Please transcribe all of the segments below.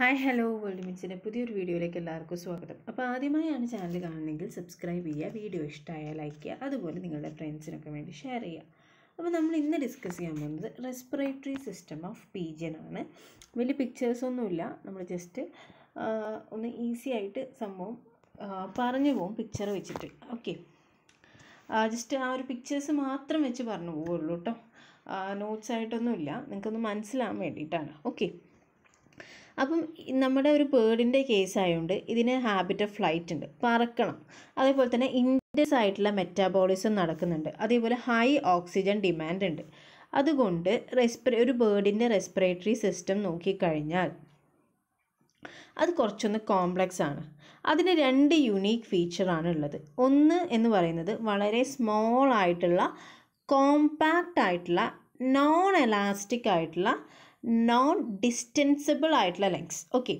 hi hello world മിക്സിൻ്റെ പുതിയൊരു വീഡിയോയിലേക്ക് എല്ലാവർക്കും സ്വാഗതം അപ്പോൾ ആദ്യമായാണ് ചാനൽ കാണുന്നെങ്കിൽ സബ്സ്ക്രൈബ് ചെയ്യുക വീഡിയോ ഇഷ്ടമായാൽ ലൈക്ക് ചെയ്യുക അതുപോലെ നിങ്ങളുടെ ഫ്രണ്ട്സിനൊക്കെ വേണ്ടി ഷെയർ ചെയ്യുക അപ്പോൾ നമ്മൾ ഇന്ന് ഡിസ്കസ് ചെയ്യാൻ പോകുന്നത് റെസ്പിറേറ്ററി സിസ്റ്റം ഓഫ് പീജിയൻ ആണ് വലിയ പിക്ചേഴ്സൊന്നുമില്ല നമ്മൾ ജസ്റ്റ് ഒന്ന് ഈസി ആയിട്ട് സംഭവം പറഞ്ഞു പോകും പിക്ചർ വെച്ചിട്ട് ഓക്കെ ജസ്റ്റ് ആ ഒരു പിക്ചേഴ്സ് മാത്രം വെച്ച് പറഞ്ഞു പോവുള്ളൂ കേട്ടോ നോട്ട്സ് ആയിട്ടൊന്നുമില്ല നിങ്ങൾക്കൊന്ന് മനസ്സിലാകാൻ വേണ്ടിയിട്ടാണ് ഓക്കെ അപ്പം നമ്മുടെ ഒരു ബേർഡിൻ്റെ കേസ് ആയതുകൊണ്ട് ഇതിന് ഹാബിറ്റ് ഓഫ് ഫ്ലൈറ്റ് ഉണ്ട് പറക്കണം അതേപോലെ തന്നെ ഇൻഡസ് ആയിട്ടുള്ള മെറ്റാബോളിസം നടക്കുന്നുണ്ട് അതേപോലെ ഹൈ ഓക്സിജൻ ഡിമാൻഡ് ഉണ്ട് അതുകൊണ്ട് റെസ്പിറേ ഒരു ബേർഡിൻ്റെ റെസ്പിറേറ്ററി സിസ്റ്റം നോക്കിക്കഴിഞ്ഞാൽ അത് കുറച്ചൊന്ന് കോംപ്ലക്സ് ആണ് അതിന് രണ്ട് യുണീക്ക് ഫീച്ചറാണ് ഉള്ളത് ഒന്ന് എന്ന് പറയുന്നത് വളരെ സ്മോൾ ആയിട്ടുള്ള കോമ്പാക്റ്റ് ആയിട്ടുള്ള നോൺ എലാസ്റ്റിക് ആയിട്ടുള്ള നോൺ ഡിസ്റ്റൻസിബിൾ ആയിട്ടുള്ള ലെഗ്സ് ഓക്കെ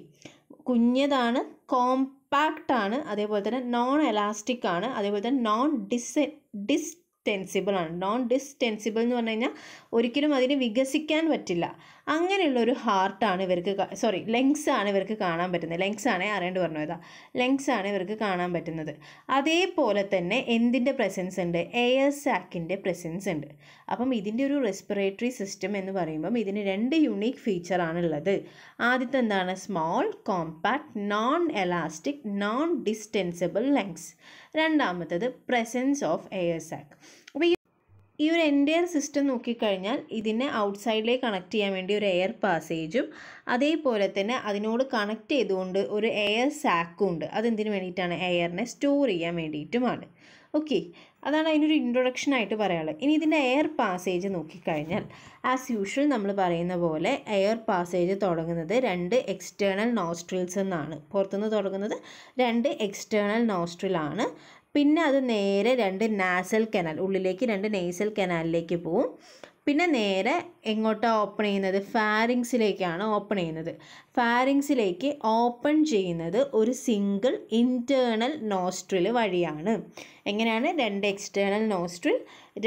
കുഞ്ഞതാണ് കോംപാക്റ്റ് ആണ് അതേപോലെ തന്നെ നോൺ എലാസ്റ്റിക് ആണ് അതേപോലെ തന്നെ നോൺ ഡിസ് ഡിസ് ടെൻസിബിൾ നോൺ ഡിസ്റ്റെൻസിബിൾ എന്ന് പറഞ്ഞു കഴിഞ്ഞാൽ ഒരിക്കലും അതിന് വികസിക്കാൻ പറ്റില്ല അങ്ങനെയുള്ള ഒരു ഹാർട്ടാണ് ഇവർക്ക് സോറി ലെങ്സ് ആണ് ഇവർക്ക് കാണാൻ പറ്റുന്നത് ലെങ്സ് ആണ് അറിയേണ്ടി പറഞ്ഞു ഇതാ ലെങ്സ് ആണ് ഇവർക്ക് കാണാൻ പറ്റുന്നത് അതേപോലെ തന്നെ എന്തിൻ്റെ പ്രസൻസ് ഉണ്ട് എയർ സാക്കിൻ്റെ പ്രസൻസ് ഉണ്ട് അപ്പം ഇതിൻ്റെ ഒരു റെസ്പിറേറ്ററി സിസ്റ്റം എന്ന് പറയുമ്പം ഇതിന് രണ്ട് യുണീക്ക് ഫീച്ചറാണ് ഉള്ളത് ആദ്യത്തെ എന്താണ് small compact non elastic non distensible lungs രണ്ടാമത്തത് പ്രസൻസ് ഓഫ് എയർ സാക്ക് ഈ ഒരു എൻറ്റയർ സിസ്റ്റം നോക്കിക്കഴിഞ്ഞാൽ ഇതിനെ ഔട്ട്സൈഡിലേക്ക് കണക്ട് ചെയ്യാൻ വേണ്ടി ഒരു എയർ പാസേജും അതേപോലെ തന്നെ അതിനോട് കണക്ട് ചെയ്തുകൊണ്ട് ഒരു എയർ സാക്കും ഉണ്ട് അതെന്തിനു വേണ്ടിയിട്ടാണ് എയറിനെ സ്റ്റോർ ചെയ്യാൻ വേണ്ടിയിട്ടുമാണ് ഓക്കെ അതാണ് അതിനൊരു ഇൻട്രൊഡക്ഷൻ ആയിട്ട് പറയാനുള്ളത് ഇനി ഇതിൻ്റെ എയർ പാസേജ് നോക്കിക്കഴിഞ്ഞാൽ ആസ് യൂഷ്വൽ നമ്മൾ പറയുന്ന പോലെ എയർ പാസേജ് തുടങ്ങുന്നത് രണ്ട് എക്സ്റ്റേണൽ നോസ്ട്രിൽസ് എന്നാണ് പുറത്തുനിന്ന് തുടങ്ങുന്നത് രണ്ട് എക്സ്റ്റേണൽ നോസ്ട്രിലാണ് പിന്നെ അത് നേരെ രണ്ട് നാസൽ കനാൽ ഉള്ളിലേക്ക് രണ്ട് നെയ്സൽ കനാലിലേക്ക് പോവും പിന്നെ നേരെ എങ്ങോട്ടാണ് ഓപ്പൺ ചെയ്യുന്നത് ഫാരിങ്സിലേക്കാണ് ഓപ്പൺ ചെയ്യുന്നത് ഫാരിങ്സിലേക്ക് ഓപ്പൺ ചെയ്യുന്നത് ഒരു സിംഗിൾ ഇൻറ്റേണൽ നോസ്ട്രിൽ വഴിയാണ് എങ്ങനെയാണ് രണ്ട് എക്സ്റ്റേണൽ നോസ്ട്രിൽ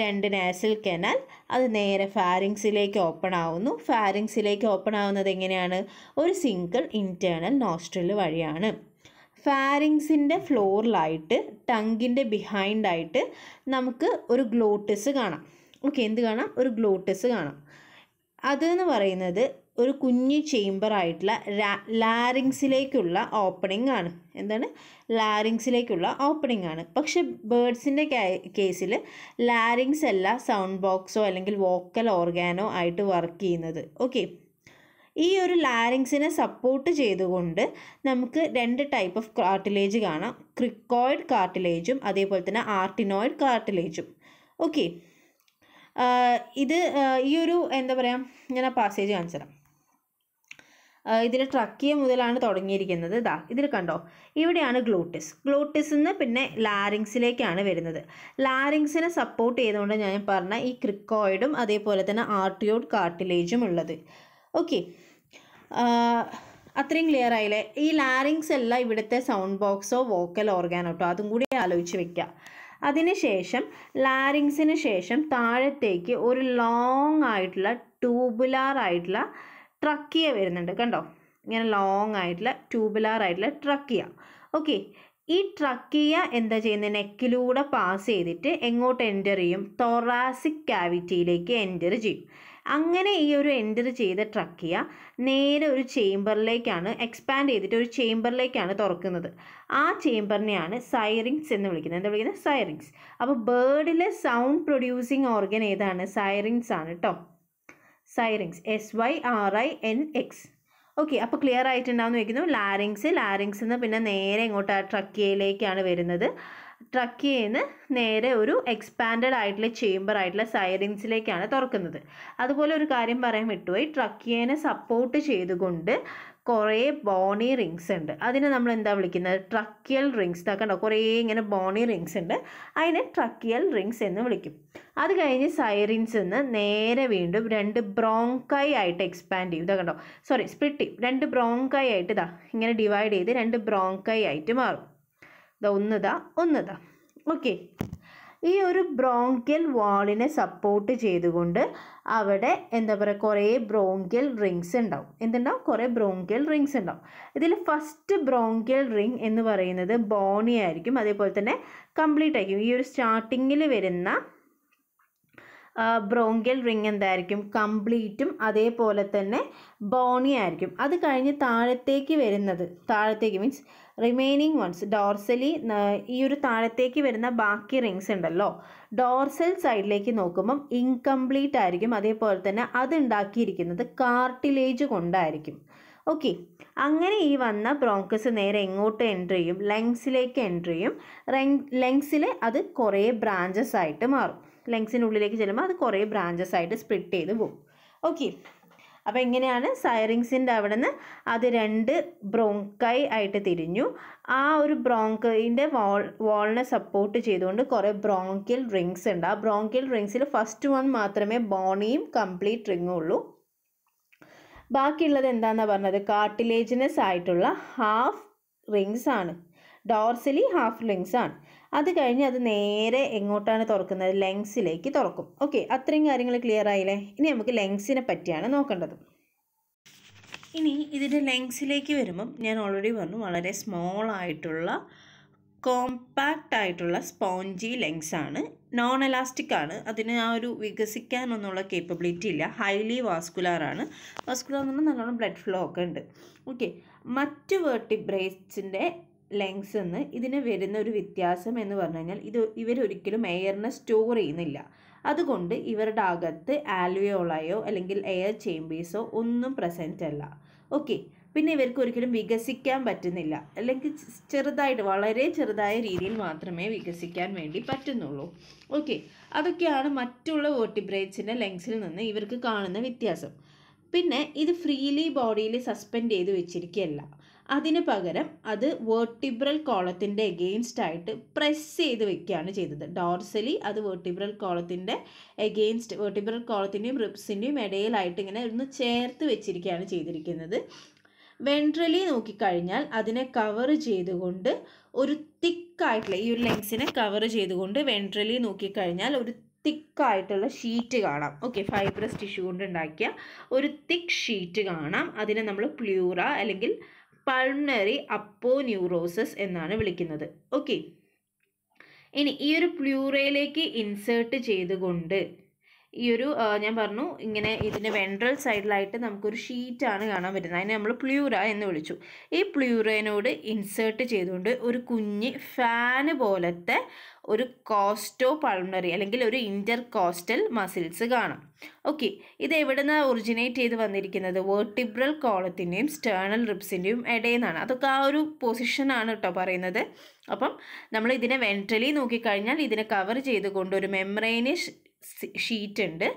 രണ്ട് നാസൽ കനാൽ അത് നേരെ ഫാരിങ്സിലേക്ക് ഓപ്പൺ ആവുന്നു ഫാരിങ്സിലേക്ക് ഓപ്പൺ ആവുന്നത് എങ്ങനെയാണ് ഒരു സിംഗിൾ ഇൻറ്റേണൽ നോസ്ട്രിൽ വഴിയാണ് ഫാരിങ്സിൻ്റെ ഫ്ലോറിലായിട്ട് ടങ്കിൻ്റെ ബിഹൈൻഡായിട്ട് നമുക്ക് ഒരു ഗ്ലോട്ടസ് കാണാം ഓക്കെ എന്ത് കാണാം ഒരു ഗ്ലോട്ടസ് കാണാം അതെന്ന് പറയുന്നത് ഒരു കുഞ്ഞ് ചേമ്പറായിട്ടുള്ള ആയിട്ടുള്ള ലാരിങ്സിലേക്കുള്ള ഓപ്പണിംഗ് ആണ് എന്താണ് ലാരിങ്സിലേക്കുള്ള ഓപ്പണിംഗ് ആണ് പക്ഷെ ബേഡ്സിൻ്റെ കേസിൽ ലാരിങ്സ് അല്ല സൗണ്ട് ബോക്സോ അല്ലെങ്കിൽ വോക്കൽ ഓർഗാനോ ആയിട്ട് വർക്ക് ചെയ്യുന്നത് ഓക്കെ ഈ ഒരു ലാരിങ്സിനെ സപ്പോർട്ട് ചെയ്തുകൊണ്ട് നമുക്ക് രണ്ട് ടൈപ്പ് ഓഫ് കാർട്ടിലേജ് കാണാം ക്രിക്കോയിഡ് കാർട്ടിലേജും അതേപോലെ തന്നെ ആർട്ടിനോയിഡ് കാർട്ടിലേജും ഓക്കെ ഇത് ഈ ഒരു എന്താ പറയുക ഞാൻ ആ പാസേജ് കാണിച്ചു തരാം ഇതിൻ്റെ ട്രക്കിയ മുതലാണ് തുടങ്ങിയിരിക്കുന്നത് ഇതാ ഇതിൽ കണ്ടോ ഇവിടെയാണ് ഗ്ലൂട്ടിസ് ഗ്ലൂട്ടിസ് നിന്ന് പിന്നെ ലാരിങ്സിലേക്കാണ് വരുന്നത് ലാരിങ്സിനെ സപ്പോർട്ട് ചെയ്തുകൊണ്ട് ഞാൻ പറഞ്ഞ ഈ ക്രിക്കോയിഡും അതേപോലെ തന്നെ ആർട്ടിയോഡ് കാർട്ടിലേജും ഉള്ളത് ഓക്കെ അത്രയും ക്ലിയർ ആയില്ലേ ഈ ലാരിങ്സ് എല്ലാം ഇവിടുത്തെ സൗണ്ട് ബോക്സോ വോക്കൽ ഓർഗാനോ കേട്ടോ അതും കൂടി ആലോചിച്ച് വെക്കുക അതിനുശേഷം ലാരിങ്സിന് ശേഷം താഴത്തേക്ക് ഒരു ലോങ് ആയിട്ടുള്ള ട്യൂബുലാർ ആയിട്ടുള്ള ട്രക്കിയ വരുന്നുണ്ട് കണ്ടോ ഇങ്ങനെ ലോങ് ആയിട്ടുള്ള ട്യൂബുലാർ ആയിട്ടുള്ള ട്രക്കിയ ഓക്കെ ഈ ട്രക്കിയ എന്താ ചെയ്യുന്നത് നെക്കിലൂടെ പാസ് ചെയ്തിട്ട് എങ്ങോട്ട് എൻ്റർ ചെയ്യും തൊറാസിക് ക്യാവിറ്റിയിലേക്ക് എൻ്റർ ചെയ്യും അങ്ങനെ ഈ ഒരു എൻ്റർ ചെയ്ത ട്രക്കിയ നേരെ ഒരു ചേംബറിലേക്കാണ് എക്സ്പാൻഡ് ചെയ്തിട്ട് ഒരു ചേംബറിലേക്കാണ് തുറക്കുന്നത് ആ ചേംബറിനെയാണ് സൈറിങ്സ് എന്ന് വിളിക്കുന്നത് എന്താ വിളിക്കുന്നത് സൈറിങ്സ് അപ്പോൾ ബേർഡിലെ സൗണ്ട് പ്രൊഡ്യൂസിങ് ഓർഗൻ ഏതാണ് സൈറിങ്സ് ആണ് കേട്ടോ syrinx S Y R I N X okay അപ്പോൾ ക്ലിയർ ആയിട്ടുണ്ടാവുമെന്ന് വയ്ക്കുന്നു ലാരിങ്സ് ലാരിങ്സ് എന്ന് പിന്നെ നേരെ ഇങ്ങോട്ട് ആ ട്രക്കിയയിലേക്കാണ് വരുന്നത് ട്രക്ക് ചെയ്യുന്ന നേരെ ഒരു എക്സ്പാൻഡഡ് ആയിട്ടുള്ള ചേംബർ ആയിട്ടുള്ള സൈറിങ്സിലേക്കാണ് തുറക്കുന്നത് അതുപോലെ ഒരു കാര്യം പറയാൻ വിട്ടുപോയി ട്രക്കിയേനെ സപ്പോർട്ട് ചെയ്തുകൊണ്ട് കുറേ ബോണി റിങ്സ് ഉണ്ട് അതിനെ നമ്മൾ എന്താ വിളിക്കുന്നത് ട്രക്കിയൽ റിങ്സ് കണ്ടോ കുറേ ഇങ്ങനെ ബോണി റിങ്സ് ഉണ്ട് അതിനെ ട്രക്കിയൽ റിങ്സ് എന്ന് വിളിക്കും അത് കഴിഞ്ഞ് സൈറിൻസ് നിന്ന് നേരെ വീണ്ടും രണ്ട് ബ്രോങ്കൈ ആയിട്ട് എക്സ്പാൻഡ് ചെയ്യും ഇതൊക്കെ കണ്ടോ സോറി സ്പ്ലിറ്റ് ചെയ്യും രണ്ട് ബ്രോങ്കൈ ആയിട്ട് ഇതാ ഇങ്ങനെ ഡിവൈഡ് ചെയ്ത് രണ്ട് ബ്രോങ്കൈ ആയിട്ട് മാറും ദ ഒന്നതാ ഒന്നതാ ഓക്കെ ഈ ഒരു ബ്രോങ്കിയൽ വാളിനെ സപ്പോർട്ട് ചെയ്തുകൊണ്ട് അവിടെ എന്താ പറയുക കുറേ ബ്രോങ്കിയൽ റിങ്സ് ഉണ്ടാവും എന്തുണ്ടാവും കുറേ ബ്രോങ്കിയൽ റിങ്സ് ഉണ്ടാവും ഇതിൽ ഫസ്റ്റ് ബ്രോങ്കിയൽ റിങ് എന്ന് പറയുന്നത് ബോണി ആയിരിക്കും അതേപോലെ തന്നെ കംപ്ലീറ്റ് ആയിരിക്കും ഈ ഒരു സ്റ്റാർട്ടിങ്ങിൽ വരുന്ന ബ്രോങ്കിയൽ റിങ് എന്തായിരിക്കും കംപ്ലീറ്റും അതേപോലെ തന്നെ ബോണി ആയിരിക്കും അത് കഴിഞ്ഞ് താഴത്തേക്ക് വരുന്നത് താഴത്തേക്ക് മീൻസ് റിമൈനിങ് വൺസ് ഡോർസലി ഈ ഒരു താഴത്തേക്ക് വരുന്ന ബാക്കി റിങ്സ് ഉണ്ടല്ലോ ഡോർസൽ സൈഡിലേക്ക് നോക്കുമ്പം ഇൻകംപ്ലീറ്റ് ആയിരിക്കും അതേപോലെ തന്നെ അത് ഉണ്ടാക്കിയിരിക്കുന്നത് കാർട്ടിലേജ് കൊണ്ടായിരിക്കും ഓക്കെ അങ്ങനെ ഈ വന്ന ബ്രോങ്കസ് നേരെ എങ്ങോട്ട് എൻ്റർ ചെയ്യും ലെങ്സിലേക്ക് എൻ്റർ ചെയ്യും ലങ്സിൽ അത് കുറേ ബ്രാഞ്ചസ് ആയിട്ട് മാറും ലെങ്സിനുള്ളിലേക്ക് ചെല്ലുമ്പോൾ അത് കുറേ ബ്രാഞ്ചസ് ആയിട്ട് സ്പ്ലിറ്റ് ചെയ്ത് പോകും ഓക്കെ അപ്പോൾ എങ്ങനെയാണ് സൈറിങ്സിൻ്റെ അവിടെ നിന്ന് അത് രണ്ട് ബ്രോങ്കൈ ആയിട്ട് തിരിഞ്ഞു ആ ഒരു ബ്രോങ്കൈൻ്റെ വോൾ വോളിനെ സപ്പോർട്ട് ചെയ്തുകൊണ്ട് കുറേ ബ്രോങ്കിയൽ റിങ്സ് ഉണ്ട് ആ ബ്രോങ്കിയൽ റിങ്സിൽ ഫസ്റ്റ് വൺ മാത്രമേ ബോണിയും കംപ്ലീറ്റ് റിങ്ങും ഉള്ളൂ ബാക്കിയുള്ളത് എന്താണെന്നാണ് പറഞ്ഞത് കാർട്ടിലേജിനസ് ആയിട്ടുള്ള ഹാഫ് റിങ്സ് ആണ് ഡോർസലി ഹാഫ് ലെങ്സ് ആണ് അത് കഴിഞ്ഞ് അത് നേരെ എങ്ങോട്ടാണ് തുറക്കുന്നത് ലെങ്സിലേക്ക് തുറക്കും ഓക്കെ അത്രയും കാര്യങ്ങൾ ക്ലിയർ ആയില്ലേ ഇനി നമുക്ക് ലെങ്സിനെ പറ്റിയാണ് നോക്കേണ്ടത് ഇനി ഇതിൻ്റെ ലെങ്സിലേക്ക് വരുമ്പം ഞാൻ ഓൾറെഡി പറഞ്ഞു വളരെ സ്മോൾ ആയിട്ടുള്ള കോമ്പാക്റ്റ് ആയിട്ടുള്ള സ്പോഞ്ചി ലെങ്സ് ആണ് നോൺ എലാസ്റ്റിക് ആണ് അതിന് ആ ഒരു വികസിക്കാനൊന്നുള്ള കേപ്പബിലിറ്റി ഇല്ല ഹൈലി വാസ്കുലാർ ആണ് വാസ്കുലാർ എന്ന് പറഞ്ഞാൽ നല്ലോണം ബ്ലഡ് ഫ്ലോ ഒക്കെ ഉണ്ട് ഓക്കെ മറ്റ് വേർട്ടിബ്രേസിൻ്റെ ലെങ്സ് എന്ന് ഇതിന് വരുന്ന ഒരു വ്യത്യാസം എന്ന് പറഞ്ഞു കഴിഞ്ഞാൽ ഇത് ഇവരൊരിക്കലും എയറിനെ സ്റ്റോർ ചെയ്യുന്നില്ല അതുകൊണ്ട് ഇവരുടെ അകത്ത് ആൽവിയോളയോ അല്ലെങ്കിൽ എയർ ചേമ്പേഴ്സോ ഒന്നും പ്രസൻറ്റ് അല്ല ഓക്കെ പിന്നെ ഇവർക്ക് ഒരിക്കലും വികസിക്കാൻ പറ്റുന്നില്ല അല്ലെങ്കിൽ ചെറുതായിട്ട് വളരെ ചെറുതായ രീതിയിൽ മാത്രമേ വികസിക്കാൻ വേണ്ടി പറ്റുന്നുള്ളൂ ഓക്കെ അതൊക്കെയാണ് മറ്റുള്ള വേർട്ടിബ്രേറ്റ്സിൻ്റെ ലെങ്സിൽ നിന്ന് ഇവർക്ക് കാണുന്ന വ്യത്യാസം പിന്നെ ഇത് ഫ്രീലി ബോഡിയിൽ സസ്പെൻഡ് ചെയ്ത് വെച്ചിരിക്കുകയല്ല അതിന് പകരം അത് വേർട്ടിബ്രൽ കോളത്തിൻ്റെ എഗെയിൻസ്റ്റ് ആയിട്ട് പ്രസ് ചെയ്ത് വെക്കുകയാണ് ചെയ്തത് ഡോർസലി അത് വേർട്ടിബ്രൽ കോളത്തിൻ്റെ എഗെയിൻസ്റ്റ് വേർട്ടിബ്രൽ കോളത്തിൻ്റെയും റിബ്സിൻ്റെയും ഇടയിലായിട്ട് ഇങ്ങനെ ഒന്ന് ചേർത്ത് വെച്ചിരിക്കുകയാണ് ചെയ്തിരിക്കുന്നത് വെൻട്രലി നോക്കിക്കഴിഞ്ഞാൽ അതിനെ കവർ ചെയ്തുകൊണ്ട് ഒരു തിക്കായിട്ടുള്ള ഈ ഒരു ലെങ്സിനെ കവർ ചെയ്തുകൊണ്ട് വെൻട്രലി നോക്കിക്കഴിഞ്ഞാൽ ഒരു തിക്കായിട്ടുള്ള ഷീറ്റ് കാണാം ഓക്കെ ഫൈബ്രസ് ടിഷ്യൂ കൊണ്ട് ഉണ്ടാക്കിയ ഒരു തിക്ക് ഷീറ്റ് കാണാം അതിനെ നമ്മൾ പ്ലൂറ അല്ലെങ്കിൽ പൾമണറി അപ്പോ ന്യൂറോസസ് എന്നാണ് വിളിക്കുന്നത് ഓക്കെ ഇനി ഈ ഒരു പ്ലൂറയിലേക്ക് ഇൻസേർട്ട് ചെയ്തുകൊണ്ട് ഈ ഒരു ഞാൻ പറഞ്ഞു ഇങ്ങനെ ഇതിൻ്റെ വെൻട്രൽ സൈഡിലായിട്ട് നമുക്കൊരു ഷീറ്റാണ് കാണാൻ പറ്റുന്നത് അതിനെ നമ്മൾ പ്ലൂറ എന്ന് വിളിച്ചു ഈ പ്ലൂറേനോട് ഇൻസേർട്ട് ചെയ്തുകൊണ്ട് ഒരു കുഞ്ഞ് ഫാന് പോലത്തെ ഒരു കോസ്റ്റോ പൾമറി അല്ലെങ്കിൽ ഒരു ഇൻ്റർ കോസ്റ്റൽ മസിൽസ് കാണാം ഓക്കെ ഇത് എവിടെ നിന്നാണ് ഒറിജിനേറ്റ് ചെയ്ത് വന്നിരിക്കുന്നത് വേർട്ടിബ്രൽ കോളത്തിൻ്റെയും സ്റ്റേണൽ റിബ്സിൻ്റെയും ഇടയിൽ നിന്നാണ് അതൊക്കെ ആ ഒരു പൊസിഷനാണ് കേട്ടോ പറയുന്നത് അപ്പം നമ്മൾ ഇതിനെ വെൻട്രലി നോക്കിക്കഴിഞ്ഞാൽ ഇതിനെ കവർ ചെയ്തുകൊണ്ട് ഒരു മെമ്രൈനിഷ് ഷീറ്റ് ഉണ്ട്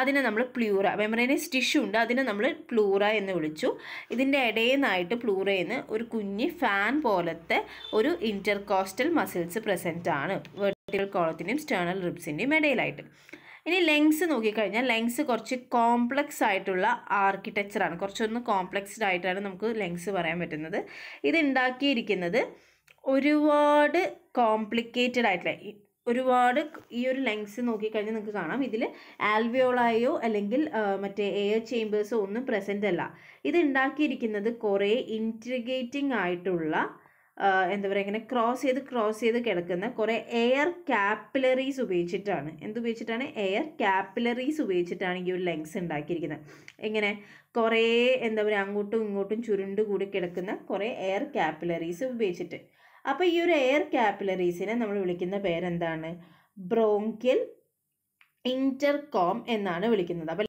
അതിനെ നമ്മൾ പ്ലൂറ മെമറൈനൈസ് ടിഷ്യൂ ഉണ്ട് അതിനെ നമ്മൾ പ്ലൂറ എന്ന് വിളിച്ചു ഇതിൻ്റെ ഇടയിൽ നിന്നായിട്ട് പ്ലൂറയെന്ന് ഒരു കുഞ്ഞ് ഫാൻ പോലത്തെ ഒരു ഇൻ്റർകോസ്റ്റൽ മസിൽസ് പ്രസൻ്റ് ആണ് വെർട്ടിക്കൽ കോളത്തിൻ്റെയും സ്റ്റേണൽ റിബ്സിൻ്റെയും ഇടയിലായിട്ട് ഇനി ലെങ്സ് നോക്കിക്കഴിഞ്ഞാൽ ലെങ്സ് കുറച്ച് കോംപ്ലക്സ് ആയിട്ടുള്ള ആർക്കിടെക്ചറാണ് കുറച്ചൊന്ന് കോംപ്ലക്സ്ഡ് ആയിട്ടാണ് നമുക്ക് ലെങ്സ് പറയാൻ പറ്റുന്നത് ഇത് ഉണ്ടാക്കിയിരിക്കുന്നത് ഒരുപാട് കോംപ്ലിക്കേറ്റഡ് ആയിട്ടുള്ള ഒരുപാട് ഈ ഒരു ലെങ്സ് നോക്കിക്കഴിഞ്ഞാൽ നിങ്ങൾക്ക് കാണാം ഇതിൽ ആൽവിയോളായോ അല്ലെങ്കിൽ മറ്റേ എയർ ചേമ്പേഴ്സോ ഒന്നും പ്രസൻ്റ് അല്ല ഇത് ഉണ്ടാക്കിയിരിക്കുന്നത് കുറേ ഇൻറ്റിഗേറ്റിംഗ് ആയിട്ടുള്ള എന്താ പറയുക ഇങ്ങനെ ക്രോസ് ചെയ്ത് ക്രോസ് ചെയ്ത് കിടക്കുന്ന കുറേ എയർ ക്യാപ്പിലറീസ് ഉപയോഗിച്ചിട്ടാണ് എന്തുപയോഗിച്ചിട്ടാണ് എയർ ക്യാപ്പിലറീസ് ഉപയോഗിച്ചിട്ടാണ് ഈ ഒരു ലെങ്സ് ഉണ്ടാക്കിയിരിക്കുന്നത് ഇങ്ങനെ കുറേ എന്താ പറയുക അങ്ങോട്ടും ഇങ്ങോട്ടും ചുരുണ്ട് കൂടി കിടക്കുന്ന കുറേ എയർ ക്യാപ്പിലറീസ് ഉപയോഗിച്ചിട്ട് അപ്പോൾ ഈ ഒരു എയർ കാപ്പിലറീസിനെ നമ്മൾ വിളിക്കുന്ന പേരെന്താണ് ബ്രോങ്കിൽ ഇൻ്റർകോം എന്നാണ് വിളിക്കുന്നത് അപ്പോൾ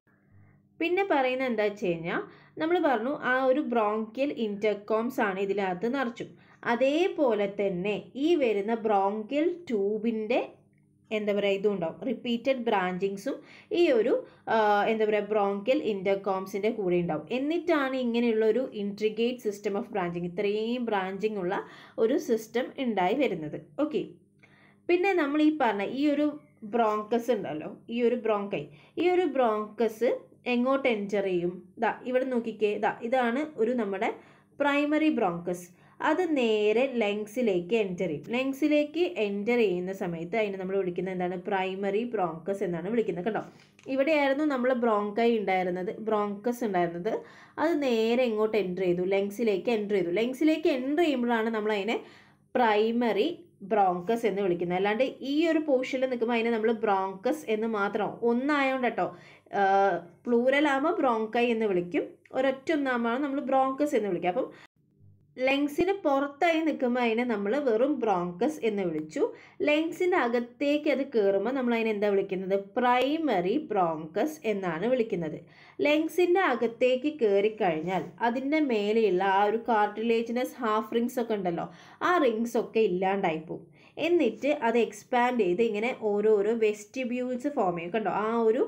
പിന്നെ പറയുന്നത് എന്താ വെച്ച് കഴിഞ്ഞാൽ നമ്മൾ പറഞ്ഞു ആ ഒരു ബ്രോങ്കിൽ ഇൻ്റർകോംസ് ആണ് ഇതിനകത്ത് നിറച്ചു അതേപോലെ തന്നെ ഈ വരുന്ന ബ്രോങ്കിൽ ട്യൂബിൻ്റെ എന്താ പറയുക ഇതും ഉണ്ടാവും റിപ്പീറ്റഡ് ബ്രാഞ്ചിങ്സും ഈ ഒരു എന്താ പറയുക ബ്രോങ്കിൽ ഇൻ്റർകോംസിൻ്റെ കൂടെ ഉണ്ടാവും എന്നിട്ടാണ് ഇങ്ങനെയുള്ള ഒരു ഇൻട്രിഗേറ്റ് സിസ്റ്റം ഓഫ് ബ്രാഞ്ചിങ് ഇത്രയും ബ്രാഞ്ചിങ് ഉള്ള ഒരു സിസ്റ്റം ഉണ്ടായി വരുന്നത് ഓക്കെ പിന്നെ നമ്മൾ ഈ പറഞ്ഞ ഈ ഒരു ബ്രോങ്കസ് ഉണ്ടല്ലോ ഈ ഒരു ബ്രോങ്കൈ ഈ ഒരു ബ്രോങ്കസ് എങ്ങോട്ട് എൻജർ ചെയ്യും ദാ ഇവിടെ നോക്കിക്കേ ദാ ഇതാണ് ഒരു നമ്മുടെ പ്രൈമറി ബ്രോങ്കസ് അത് നേരെ ലങ്സിലേക്ക് എൻ്റർ ചെയ്യും ലങ്സിലേക്ക് എൻ്റർ ചെയ്യുന്ന സമയത്ത് അതിനെ നമ്മൾ വിളിക്കുന്നത് എന്താണ് പ്രൈമറി ബ്രോങ്കസ് എന്നാണ് വിളിക്കുന്നത് കേട്ടോ ഇവിടെയായിരുന്നു നമ്മൾ ബ്രോങ്കൈ ഉണ്ടായിരുന്നത് ബ്രോങ്കസ് ഉണ്ടായിരുന്നത് അത് നേരെ എങ്ങോട്ട് എൻ്റർ ചെയ്തു ലങ്സിലേക്ക് എൻ്റർ ചെയ്തു ലങ്സിലേക്ക് എൻ്റർ ചെയ്യുമ്പോഴാണ് നമ്മൾ അതിനെ പ്രൈമറി ബ്രോങ്കസ് എന്ന് വിളിക്കുന്നത് അല്ലാണ്ട് ഈ ഒരു പോർഷനിൽ നിൽക്കുമ്പോൾ അതിനെ നമ്മൾ ബ്രോങ്കസ് എന്ന് മാത്രം ഒന്നായതുകൊണ്ട് കേട്ടോ പ്ലൂരലാകുമ്പോൾ ബ്രോങ്കൈ എന്ന് വിളിക്കും ഒരൊറ്റ ഒന്നാകുമ്പോൾ നമ്മൾ ബ്രോങ്കസ് എന്ന് വിളിക്കുക അപ്പം ലെങ്സിന് പുറത്തായി നിൽക്കുമ്പോൾ അതിനെ നമ്മൾ വെറും ബ്രോങ്കസ് എന്ന് വിളിച്ചു ലെങ്സിൻ്റെ അകത്തേക്ക് അത് കയറുമ്പോൾ നമ്മൾ അതിനെ എന്താ വിളിക്കുന്നത് പ്രൈമറി ബ്രോങ്കസ് എന്നാണ് വിളിക്കുന്നത് ലെങ്സിൻ്റെ അകത്തേക്ക് കയറിക്കഴിഞ്ഞാൽ അതിൻ്റെ മേലെയുള്ള ആ ഒരു കാർട്ടിലേജിനസ് ഹാഫ് റിങ്സ് ഒക്കെ ഉണ്ടല്ലോ ആ റിങ്സ് ഒക്കെ ഇല്ലാണ്ടായിപ്പോവും എന്നിട്ട് അത് എക്സ്പാൻഡ് ചെയ്ത് ഇങ്ങനെ ഓരോരോ വെസ്റ്റിബ്യൂൾസ് ഫോം ചെയ്യും കണ്ടോ ആ ഒരു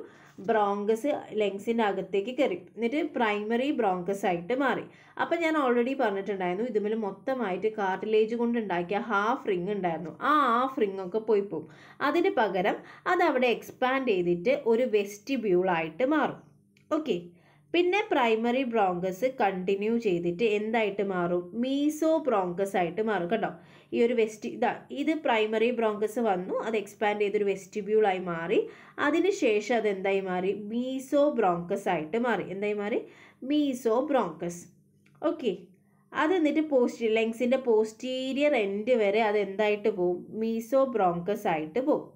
ബ്രോങ്കസ് ലെങ്സിൻ്റെ അകത്തേക്ക് കയറി എന്നിട്ട് പ്രൈമറി ബ്രോങ്കസ് ആയിട്ട് മാറി അപ്പം ഞാൻ ഓൾറെഡി പറഞ്ഞിട്ടുണ്ടായിരുന്നു ഇതുമിൽ മൊത്തമായിട്ട് കാർട്ടിലേജ് കൊണ്ടുണ്ടാക്കിയ ഹാഫ് റിങ് ഉണ്ടായിരുന്നു ആ ഹാഫ് റിംഗ് ഒക്കെ പോയി പോകും അതിന് പകരം അതവിടെ എക്സ്പാൻഡ് ചെയ്തിട്ട് ഒരു വെസ്റ്റിബ്യൂളായിട്ട് മാറും ഓക്കെ പിന്നെ പ്രൈമറി ബ്രോങ്കസ് കണ്ടിന്യൂ ചെയ്തിട്ട് എന്തായിട്ട് മാറും മീസോ ബ്രോങ്കസ് ആയിട്ട് മാറും കേട്ടോ ഈ ഒരു വെസ്റ്റി ഇതാ ഇത് പ്രൈമറി ബ്രോങ്കസ് വന്നു അത് എക്സ്പാൻഡ് ചെയ്തൊരു വെസ്റ്റിബ്യൂളായി മാറി അതിനുശേഷം അത് എന്തായി മാറി മീസോ ബ്രോങ്കസ് ആയിട്ട് മാറി എന്തായി മാറി മീസോ ബ്രോങ്കസ് ഓക്കെ അത് എന്നിട്ട് പോസ്റ്റീരിയർ ലെങ്സിൻ്റെ പോസ്റ്റീരിയർ എൻഡ് വരെ അത് എന്തായിട്ട് പോവും മീസോ ബ്രോങ്കസ് ആയിട്ട് പോവും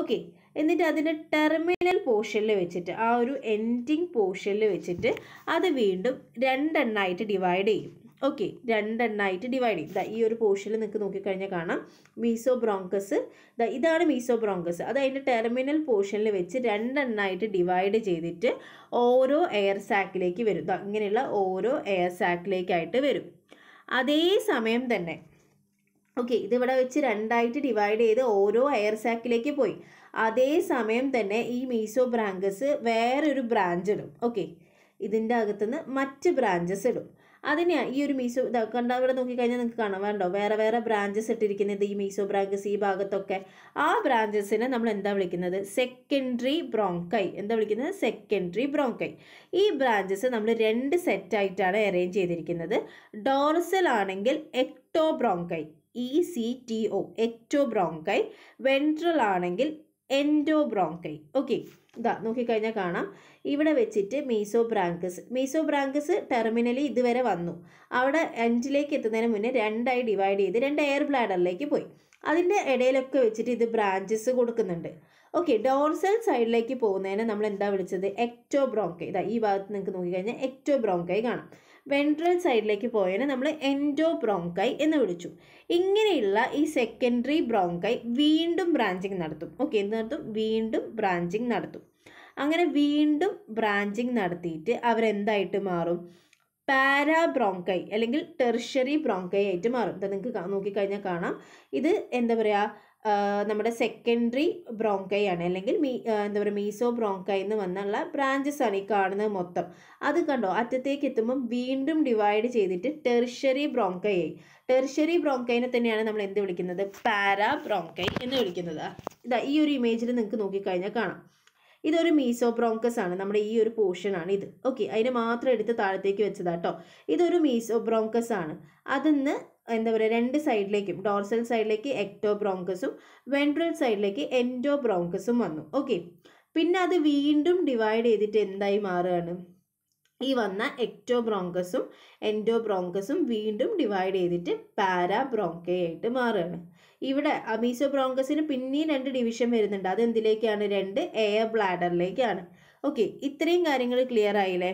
ഓക്കെ എന്നിട്ട് അതിൻ്റെ ടെർമിനൽ പോർഷനിൽ വെച്ചിട്ട് ആ ഒരു എൻഡിങ് പോർഷനിൽ വെച്ചിട്ട് അത് വീണ്ടും രണ്ടെണ്ണമായിട്ട് ഡിവൈഡ് ചെയ്യും ഓക്കെ രണ്ടെണ്ണമായിട്ട് ഡിവൈഡ് ചെയ്യും ഈ ഒരു പോർഷനിൽ നിങ്ങൾക്ക് നോക്കിക്കഴിഞ്ഞാൽ കാണാം മീസോ ബ്രോങ്കസ് ഇതാണ് മീസോ ബ്രോങ്കസ് അത് അതിൻ്റെ ടെർമിനൽ പോർഷനിൽ വെച്ച് രണ്ടെണ്ണമായിട്ട് ഡിവൈഡ് ചെയ്തിട്ട് ഓരോ എയർ സാക്കിലേക്ക് വരും ഇങ്ങനെയുള്ള ഓരോ എയർ സാക്കിലേക്കായിട്ട് വരും അതേ സമയം തന്നെ ഓക്കെ ഇതിവിടെ വെച്ച് രണ്ടായിട്ട് ഡിവൈഡ് ചെയ്ത് ഓരോ എയർ സാക്കിലേക്ക് പോയി അതേസമയം തന്നെ ഈ മീസോ ബ്രാങ്കസ് വേറൊരു ബ്രാഞ്ച് ഇടും ഓക്കെ ഇതിൻ്റെ അകത്തുനിന്ന് മറ്റ് ബ്രാഞ്ചസ് ഇടും അതിനെ ഈ ഒരു മീസോ ഇതാ കണ്ട ഇവിടെ നോക്കിക്കഴിഞ്ഞാൽ നിങ്ങൾക്ക് കാണാം വേണ്ടോ വേറെ വേറെ ബ്രാഞ്ചസ് ഇട്ടിരിക്കുന്നത് ഈ മീസോ ബ്രാഞ്ചസ് ഈ ഭാഗത്തൊക്കെ ആ ബ്രാഞ്ചസിനെ നമ്മൾ എന്താ വിളിക്കുന്നത് സെക്കൻഡറി ബ്രോങ്കൈ എന്താ വിളിക്കുന്നത് സെക്കൻഡറി ബ്രോങ്കൈ ഈ ബ്രാഞ്ചസ് നമ്മൾ രണ്ട് സെറ്റായിട്ടാണ് അറേഞ്ച് ചെയ്തിരിക്കുന്നത് ഡോർസൽ ആണെങ്കിൽ ectobronchi E C T O ectobronchi ventral ആണെങ്കിൽ എൻഡോബ്രോങ്കൈ ഓക്കെ ഇതാ നോക്കിക്കഴിഞ്ഞാൽ കാണാം ഇവിടെ വെച്ചിട്ട് മീസോബ്രാങ്കസ് മീസോബ്രാങ്കസ് ടെർമിനലി ഇതുവരെ വന്നു അവിടെ എൻഡിലേക്ക് എത്തുന്നതിന് മുന്നേ രണ്ടായി ഡിവൈഡ് ചെയ്ത് രണ്ട് എയർ ബ്ലാഡറിലേക്ക് പോയി അതിൻ്റെ ഇടയിലൊക്കെ വെച്ചിട്ട് ഇത് ബ്രാഞ്ചസ് കൊടുക്കുന്നുണ്ട് ഓക്കെ ഡോൺസെൽ സൈഡിലേക്ക് പോകുന്നതിന് നമ്മൾ എന്താ വിളിച്ചത് എക്ടോബ്രോങ്കൈ ഇതാ ഈ ഭാഗത്ത് നിങ്ങൾക്ക് നോക്കിക്കഴിഞ്ഞാൽ എക്ടോബ്രോങ്കൈ കാണാം വെൻട്രൽ സൈഡിലേക്ക് പോയതിനെ നമ്മൾ എൻഡോ ബ്രോങ്കൈ എന്ന് വിളിച്ചു ഇങ്ങനെയുള്ള ഈ സെക്കൻഡറി ബ്രോങ്കൈ വീണ്ടും ബ്രാഞ്ചിങ് നടത്തും ഓക്കെ എന്ത് നടത്തും വീണ്ടും ബ്രാഞ്ചിങ് നടത്തും അങ്ങനെ വീണ്ടും ബ്രാഞ്ചിങ് നടത്തിയിട്ട് അവരെന്തായിട്ട് മാറും പാരാ ബ്രോങ്കൈ അല്ലെങ്കിൽ ടെർഷറി ബ്രോങ്കൈ ആയിട്ട് മാറും ഇത് നിങ്ങൾക്ക് നോക്കിക്കഴിഞ്ഞാൽ കാണാം ഇത് എന്താ പറയുക നമ്മുടെ സെക്കൻഡറി ബ്രോങ്കയാണ് അല്ലെങ്കിൽ മീ എന്താ പറയുക മീസോ ബ്രോങ്കയിൽ നിന്ന് വന്നുള്ള ബ്രാഞ്ചസ് ആണ് ഈ കാണുന്നത് മൊത്തം അത് കണ്ടോ അറ്റത്തേക്ക് എത്തുമ്പം വീണ്ടും ഡിവൈഡ് ചെയ്തിട്ട് ടെർഷറി ബ്രോങ്കയായി ടെർഷറി ബ്രോങ്കൈനെ തന്നെയാണ് നമ്മൾ എന്ത് വിളിക്കുന്നത് പാരാ ബ്രോങ്കൈ എന്ന് വിളിക്കുന്നത് ഇതാ ഈ ഒരു ഇമേജിൽ നിങ്ങൾക്ക് നോക്കിക്കഴിഞ്ഞാൽ കാണാം ഇതൊരു മീസോ ബ്രോങ്കസ് ആണ് നമ്മുടെ ഈ ഒരു പോർഷൻ ആണ് ഇത് ഓക്കെ അതിനെ മാത്രം എടുത്ത് താഴത്തേക്ക് വെച്ചതാട്ടോ ഇതൊരു മീസോ ബ്രോങ്കസ് ആണ് അതിന്ന് എന്താ പറയുക രണ്ട് സൈഡിലേക്കും ഡോർസൽ സൈഡിലേക്ക് എക്ടോ ബ്രോങ്കസും വെൻട്രൽ സൈഡിലേക്ക് എൻഡോ ബ്രോങ്കസും വന്നു ഓക്കെ പിന്നെ അത് വീണ്ടും ഡിവൈഡ് ചെയ്തിട്ട് എന്തായി മാറുകയാണ് ഈ വന്ന എക്ടോ ബ്രോങ്കസും എൻഡോ ബ്രോങ്കസും വീണ്ടും ഡിവൈഡ് ചെയ്തിട്ട് പാരാ ബ്രോങ്കയായിട്ട് മാറുകയാണ് ഇവിടെ അമീസോ ബ്രോങ്കസിന് പിന്നെയും രണ്ട് ഡിവിഷൻ വരുന്നുണ്ട് അത് എന്തിലേക്കാണ് രണ്ട് എയർ ബ്ലാഡറിലേക്കാണ് ഓക്കെ ഇത്രയും കാര്യങ്ങൾ ക്ലിയർ ആയില്ലേ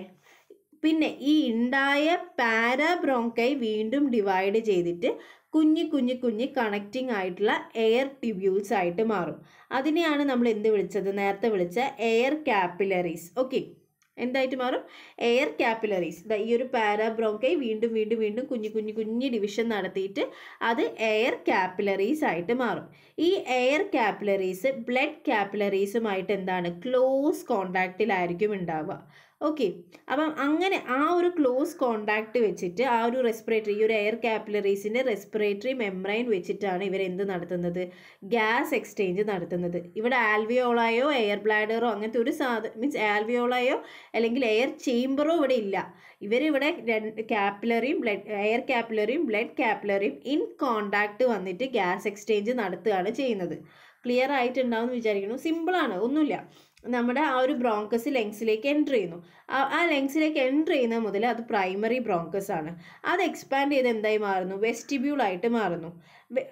പിന്നെ ഈ ഉണ്ടായ പാരാബ്രോങ്കൈ വീണ്ടും ഡിവൈഡ് ചെയ്തിട്ട് കുഞ്ഞു കുഞ്ഞു കുഞ്ഞു കണക്റ്റിംഗ് ആയിട്ടുള്ള എയർ ട്യൂബ്യൂൾസ് ആയിട്ട് മാറും അതിനെയാണ് നമ്മൾ എന്ത് വിളിച്ചത് നേരത്തെ വിളിച്ച എയർ കാപ്പിലറീസ് ഓക്കെ എന്തായിട്ട് മാറും എയർ കാപ്പിലറീസ് ഈ ഒരു പാരാബ്രോങ്കൈ വീണ്ടും വീണ്ടും വീണ്ടും കുഞ്ഞു കുഞ്ഞു കുഞ്ഞു ഡിവിഷൻ നടത്തിയിട്ട് അത് എയർ കാപ്പിലറീസ് ആയിട്ട് മാറും ഈ എയർ കാപ്പിലറീസ് ബ്ലഡ് കാപ്പിലറീസുമായിട്ട് എന്താണ് ക്ലോസ് കോണ്ടാക്റ്റിലായിരിക്കും ഉണ്ടാവുക ഓക്കെ അപ്പം അങ്ങനെ ആ ഒരു ക്ലോസ് കോണ്ടാക്ട് വെച്ചിട്ട് ആ ഒരു റെസ്പിറേറ്ററി ഈ ഒരു എയർ കാപ്പിലറീസിൻ്റെ റെസ്പിറേറ്ററി മെമ്രൈൻ വെച്ചിട്ടാണ് ഇവർ എന്ത് നടത്തുന്നത് ഗ്യാസ് എക്സ്ചേഞ്ച് നടത്തുന്നത് ഇവിടെ ആൽവിയോളായോ എയർ ബ്ലാഡറോ അങ്ങനത്തെ ഒരു സാധനം മീൻസ് ആൽവിയോളായോ അല്ലെങ്കിൽ എയർ ചേംബറോ ഇവിടെ ഇല്ല ഇവരിവിടെ കാപ്പിലറിയും ബ്ലഡ് എയർ കാപ്പിലറിയും ബ്ലഡ് കാപ്പിലറിയും ഇൻ കോണ്ടാക്ട് വന്നിട്ട് ഗ്യാസ് എക്സ്ചേഞ്ച് നടത്തുകയാണ് ചെയ്യുന്നത് ക്ലിയർ ആയിട്ടുണ്ടാവും എന്ന് വിചാരിക്കുന്നു സിമ്പിളാണ് ഒന്നുമില്ല നമ്മുടെ ആ ഒരു ബ്രോങ്കസ് ലെങ്സിലേക്ക് എൻ്റർ ചെയ്യുന്നു ആ ലെങ്സിലേക്ക് എൻ്റർ ചെയ്യുന്ന മുതൽ അത് പ്രൈമറി ബ്രോങ്കസ് ആണ് അത് എക്സ്പാൻഡ് ചെയ്ത് എന്തായി മാറുന്നു വെസ്റ്റിബ്യൂളായിട്ട് മാറുന്നു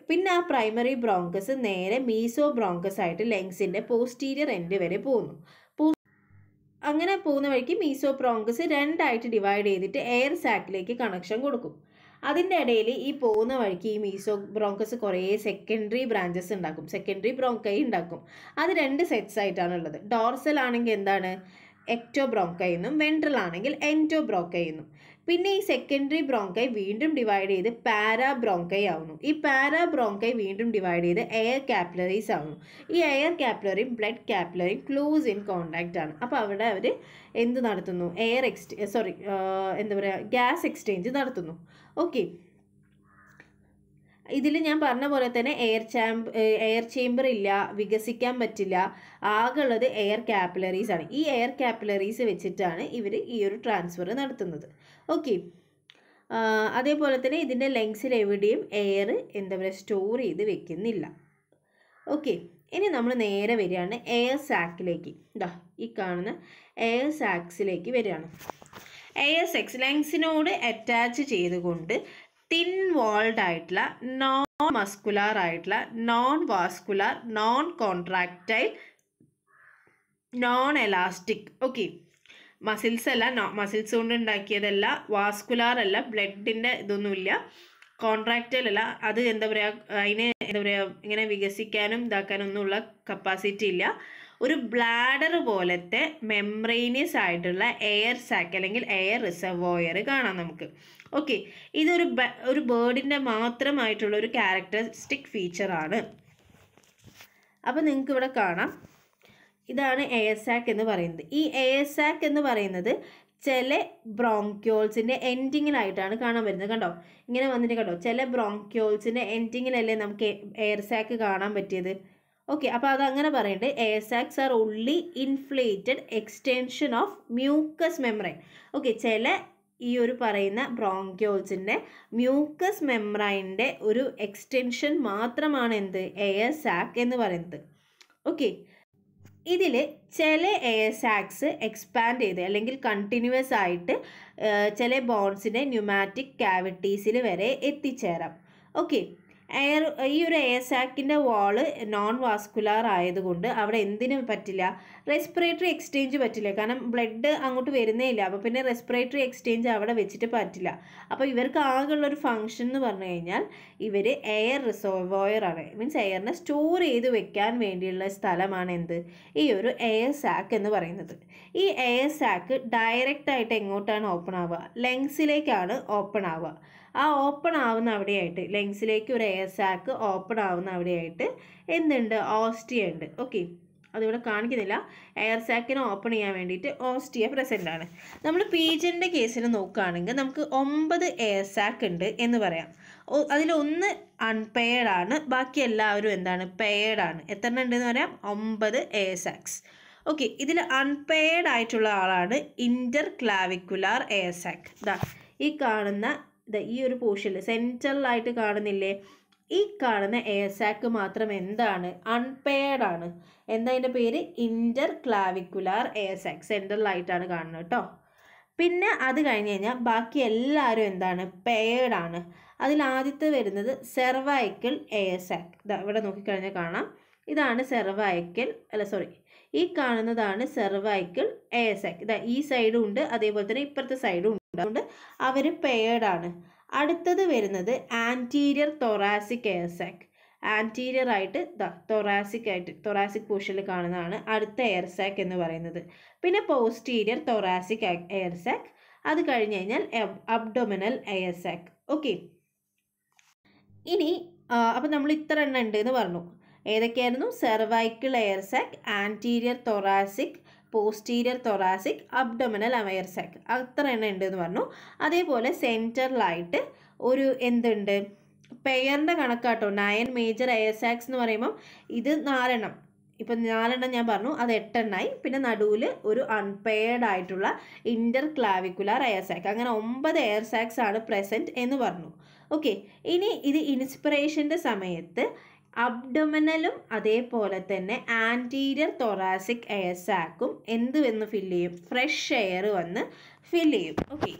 പിന്നെ ആ പ്രൈമറി ബ്രോങ്കസ് നേരെ മീസോ ബ്രോങ്കസ് ആയിട്ട് ലെങ്സിൻ്റെ പോസ്റ്റീരിയർ എൻഡ് വരെ പോകുന്നു അങ്ങനെ പോകുന്ന വഴിക്ക് മീസോ ബ്രോങ്കസ് രണ്ടായിട്ട് ഡിവൈഡ് ചെയ്തിട്ട് എയർ സാക്കിലേക്ക് കണക്ഷൻ കൊടുക്കും അതിൻ്റെ ഇടയിൽ ഈ പോകുന്ന വഴിക്ക് ഈ മീസോ ബ്രോങ്കസ് കുറേ സെക്കൻഡറി ബ്രാഞ്ചസ് ഉണ്ടാക്കും സെക്കൻഡറി ബ്രോങ്കൈ ഉണ്ടാക്കും അത് രണ്ട് സെറ്റ്സ് ആയിട്ടാണ് ഉള്ളത് ഡോർസൽ ആണെങ്കിൽ എന്താണ് എക്റ്റോബ്രോക്കൈ എന്നും വെൻട്രൽ ആണെങ്കിൽ എൻറ്റോബ്രോക്കൈ എന്നും പിന്നെ ഈ സെക്കൻഡറി ബ്രോങ്കൈ വീണ്ടും ഡിവൈഡ് ചെയ്ത് പാരാ ബ്രോങ്കൈ ആവുന്നു ഈ പാരാ ബ്രോങ്കൈ വീണ്ടും ഡിവൈഡ് ചെയ്ത് എയർ ക്യാപ്ലറീസ് ആവുന്നു ഈ എയർ കാപ്പിലറിയും ബ്ലഡ് കാപ്പിലറിയും ക്ലോസ് ഇൻ കോണ്ടാക്റ്റ് ആണ് അപ്പോൾ അവിടെ അവർ എന്ത് നടത്തുന്നു എയർ എക്സ്റ്റേ സോറി എന്താ പറയുക ഗ്യാസ് എക്സ്ചേഞ്ച് നടത്തുന്നു ഓക്കെ ഇതിൽ ഞാൻ പറഞ്ഞ പോലെ തന്നെ എയർ ചാമ്പ് എയർ ചേംബർ ഇല്ല വികസിക്കാൻ പറ്റില്ല ആകെയുള്ളത് എയർ കാപ്പിലറീസ് ആണ് ഈ എയർ കാപ്പിലറീസ് വെച്ചിട്ടാണ് ഇവർ ഈ ഒരു ട്രാൻസ്ഫർ നടത്തുന്നത് ഓക്കെ അതേപോലെ തന്നെ ഇതിൻ്റെ ലങ്സിൽ എവിടെയും എയർ എന്താ പറയുക സ്റ്റോർ ചെയ്ത് വെക്കുന്നില്ല ഓക്കെ ഇനി നമ്മൾ നേരെ വരികയാണ് എയർ സാക്കിലേക്ക് ഇതാ ഈ കാണുന്ന എയർ സാക്സിലേക്ക് വരികയാണ് എയർ സെക്സ് ലെങ്സിനോട് അറ്റാച്ച് ചെയ്തുകൊണ്ട് തിൻ വാൾഡ് ആയിട്ടുള്ള നോൺ മസ്കുലാർ ആയിട്ടുള്ള non vascular non contractile non elastic okay muscles അല്ല മസിൽസ് കൊണ്ട് ഉണ്ടാക്കിയതല്ല വാസ്കുലാർ അല്ല ബ്ലഡിൻ്റെ ഇതൊന്നുമില്ല അല്ല അത് എന്താ പറയുക അതിനെ എന്താ പറയുക ഇങ്ങനെ വികസിക്കാനും ഇതാക്കാനൊന്നുമുള്ള കപ്പാസിറ്റി ഇല്ല ഒരു ബ്ലാഡർ പോലത്തെ മെംബ്രെയിനിയസ് ആയിട്ടുള്ള എയർ സാക്ക് അല്ലെങ്കിൽ എയർ റിസർവോയർ കാണാം നമുക്ക് ഓക്കെ ഇതൊരു ഒരു ബേർഡിൻ്റെ മാത്രമായിട്ടുള്ള ഒരു ക്യാരക്ടറിസ്റ്റിക് ഫീച്ചറാണ് അപ്പോൾ നിങ്ങൾക്ക് ഇവിടെ കാണാം ഇതാണ് എയസാക്ക് എന്ന് പറയുന്നത് ഈ എയസാക്ക് എന്ന് പറയുന്നത് ചില ബ്രോങ്ക്യോൾസിൻ്റെ എൻഡിങ്ങിലായിട്ടാണ് കാണാൻ വരുന്നത് കണ്ടോ ഇങ്ങനെ വന്നിട്ട് കണ്ടോ ചില ബ്രോങ്ക്യോൾസിൻ്റെ എൻഡിങ്ങിലല്ലേ നമുക്ക് എയർ സാക്ക് കാണാൻ പറ്റിയത് ഓക്കെ അപ്പോൾ അതങ്ങനെ പറയണ്ടേ air sacs are only inflated extension of mucus membrane okay ചില ഈ ഒരു പറയുന്ന ബ്രോങ്ക്യോൾസിൻ്റെ മ്യൂക്കസ് മെമ്രൈൻ്റെ ഒരു എക്സ്റ്റെൻഷൻ മാത്രമാണ് എന്ത് എയർ സാക്ക് എന്ന് പറയുന്നത് ഓക്കെ ഇതിൽ ചില എയർ സാക്സ് എക്സ്പാൻഡ് ചെയ്ത് അല്ലെങ്കിൽ കണ്ടിന്യൂസ് ആയിട്ട് ചില ബോൺസിനെ ന്യൂമാറ്റിക് ക്യാവിറ്റീസിൽ വരെ എത്തിച്ചേരാം ഓക്കെ എയർ ഈ ഒരു എയർ സാക്കിൻ്റെ വാള് നോൺ വാസ്കുലാർ ആയതുകൊണ്ട് അവിടെ എന്തിനും പറ്റില്ല റെസ്പിറേറ്ററി എക്സ്ചേഞ്ച് പറ്റില്ല കാരണം ബ്ലഡ് അങ്ങോട്ട് വരുന്നേ ഇല്ല അപ്പോൾ പിന്നെ റെസ്പിറേറ്ററി എക്സ്ചേഞ്ച് അവിടെ വെച്ചിട്ട് പറ്റില്ല അപ്പോൾ ഇവർക്ക് ആകെയുള്ള ഒരു ഫങ്ഷൻ എന്ന് പറഞ്ഞു കഴിഞ്ഞാൽ ഇവർ എയർ റിസർവോയർ ആണ് മീൻസ് എയറിനെ സ്റ്റോർ ചെയ്ത് വെക്കാൻ വേണ്ടിയുള്ള സ്ഥലമാണ് എന്ത് ഈ ഒരു എയർ സാക്ക് എന്ന് പറയുന്നത് ഈ എയർ സാക്ക് ഡയറക്റ്റ് ആയിട്ട് എങ്ങോട്ടാണ് ഓപ്പൺ ആവുക ലങ്സിലേക്കാണ് ഓപ്പൺ ആവുക ആ ഓപ്പൺ ആവുന്ന അവിടെയായിട്ട് ലങ്സിലേക്ക് ഒരു എയർ സാക്ക് ഓപ്പൺ ആവുന്ന അവിടെയായിട്ട് എന്തുണ്ട് ഓസ്റ്റിയ ഉണ്ട് ഓക്കെ അതിവിടെ കാണിക്കുന്നില്ല എയർ സാക്കിനെ ഓപ്പൺ ചെയ്യാൻ വേണ്ടിയിട്ട് ഓസ്റ്റിയ പ്രസൻ്റ് ആണ് നമ്മൾ പീജൻ്റെ കേസിൽ നോക്കുകയാണെങ്കിൽ നമുക്ക് ഒമ്പത് എയർ സാക്ക് ഉണ്ട് എന്ന് പറയാം അതിലൊന്ന് അൺപെയർഡാണ് ആണ് ബാക്കി എല്ലാവരും എന്താണ് പെയർഡാണ് ആണ് എത്ര ഉണ്ടെന്ന് പറയാം ഒമ്പത് എയർ സാക്സ് ഓക്കെ ഇതിൽ അൺപെയർഡ് ആയിട്ടുള്ള ആളാണ് ഇൻ്റർ ക്ലാവിക്കുലാർ എയർ സാക്ക് ദാ ഈ കാണുന്ന ഈ ഒരു പോർഷനിൽ സെൻട്രലായിട്ട് കാണുന്നില്ലേ ഈ കാണുന്ന എയർ സാക്ക് മാത്രം എന്താണ് അൺപെയർഡ് ആണ് എന്താ അതിൻ്റെ പേര് ഇൻ്റർ ക്ലാവിക്കുലാർ എയർ സാക്ക് സെൻട്രലായിട്ടാണ് കാണുന്നത് കേട്ടോ പിന്നെ അത് കഴിഞ്ഞ് കഴിഞ്ഞാൽ ബാക്കി എല്ലാവരും എന്താണ് പെയർഡ് ആണ് അതിൽ ആദ്യത്തെ വരുന്നത് സെർവൈക്കിൾ എയർ സാക്ക് ഇവിടെ നോക്കിക്കഴിഞ്ഞാൽ കാണാം ഇതാണ് സെർവൈക്കിൾ അല്ല സോറി ഈ കാണുന്നതാണ് സെർവൈക്കിൾ എയർ സാക്ക് ഇതാ ഈ സൈഡും ഉണ്ട് അതേപോലെ തന്നെ ഇപ്പുറത്തെ സൈഡും അതുകൊണ്ട് അവർ പെയർഡാണ് അടുത്തത് വരുന്നത് ആൻറ്റീരിയർ തൊറാസിക് എയർസാക്ക് ആൻറ്റീരിയർ ആയിട്ട് തൊറാസിക് ആയിട്ട് തൊറാസിക് പോർഷനിൽ കാണുന്നതാണ് അടുത്ത എയർസാക്ക് എന്ന് പറയുന്നത് പിന്നെ പോസ്റ്റീരിയർ തൊറാസിക് എയർസാക്ക് അത് കഴിഞ്ഞ് കഴിഞ്ഞാൽ അബ്ഡോമിനൽ എയർസാക്ക് ഓക്കെ ഇനി അപ്പം നമ്മൾ ഇത്ര എണ്ണം ഉണ്ട് എന്ന് പറഞ്ഞു ഏതൊക്കെയായിരുന്നു cervical air sac anterior thoracic posterior thoracic abdominal air sac അത്ര എണ്ണം ഉണ്ട് എന്ന് പറഞ്ഞു അതേപോലെ സെൻറ്ററിലായിട്ട് ഒരു എന്തുണ്ട് പെയറിൻ്റെ കണക്കാട്ടോ നയൻ മേജർ എയർ സാക്സ് എന്ന് പറയുമ്പോൾ ഇത് നാലെണ്ണം ഇപ്പം നാലെണ്ണം ഞാൻ പറഞ്ഞു അത് എട്ടെണ്ണമായി പിന്നെ നടുവിൽ ഒരു അൺപെയർഡ് ആയിട്ടുള്ള ഇൻ്റർ ക്ലാവിക്കുലർ എയർ സാക്ക് അങ്ങനെ ഒമ്പത് എയർ സാക്സ് ആണ് പ്രസൻറ്റ് എന്ന് പറഞ്ഞു ഓക്കെ ഇനി ഇത് ഇൻസ്പിറേഷൻ്റെ സമയത്ത് അബ്ഡമനലും അതേപോലെ തന്നെ ആൻറ്റീരിയർ തൊറാസിക് എയർ സാക്കും എന്ത് വന്ന് ഫില്ല് ചെയ്യും ഫ്രഷ് എയർ വന്ന് ഫില്ല് ചെയ്യും ഓക്കെ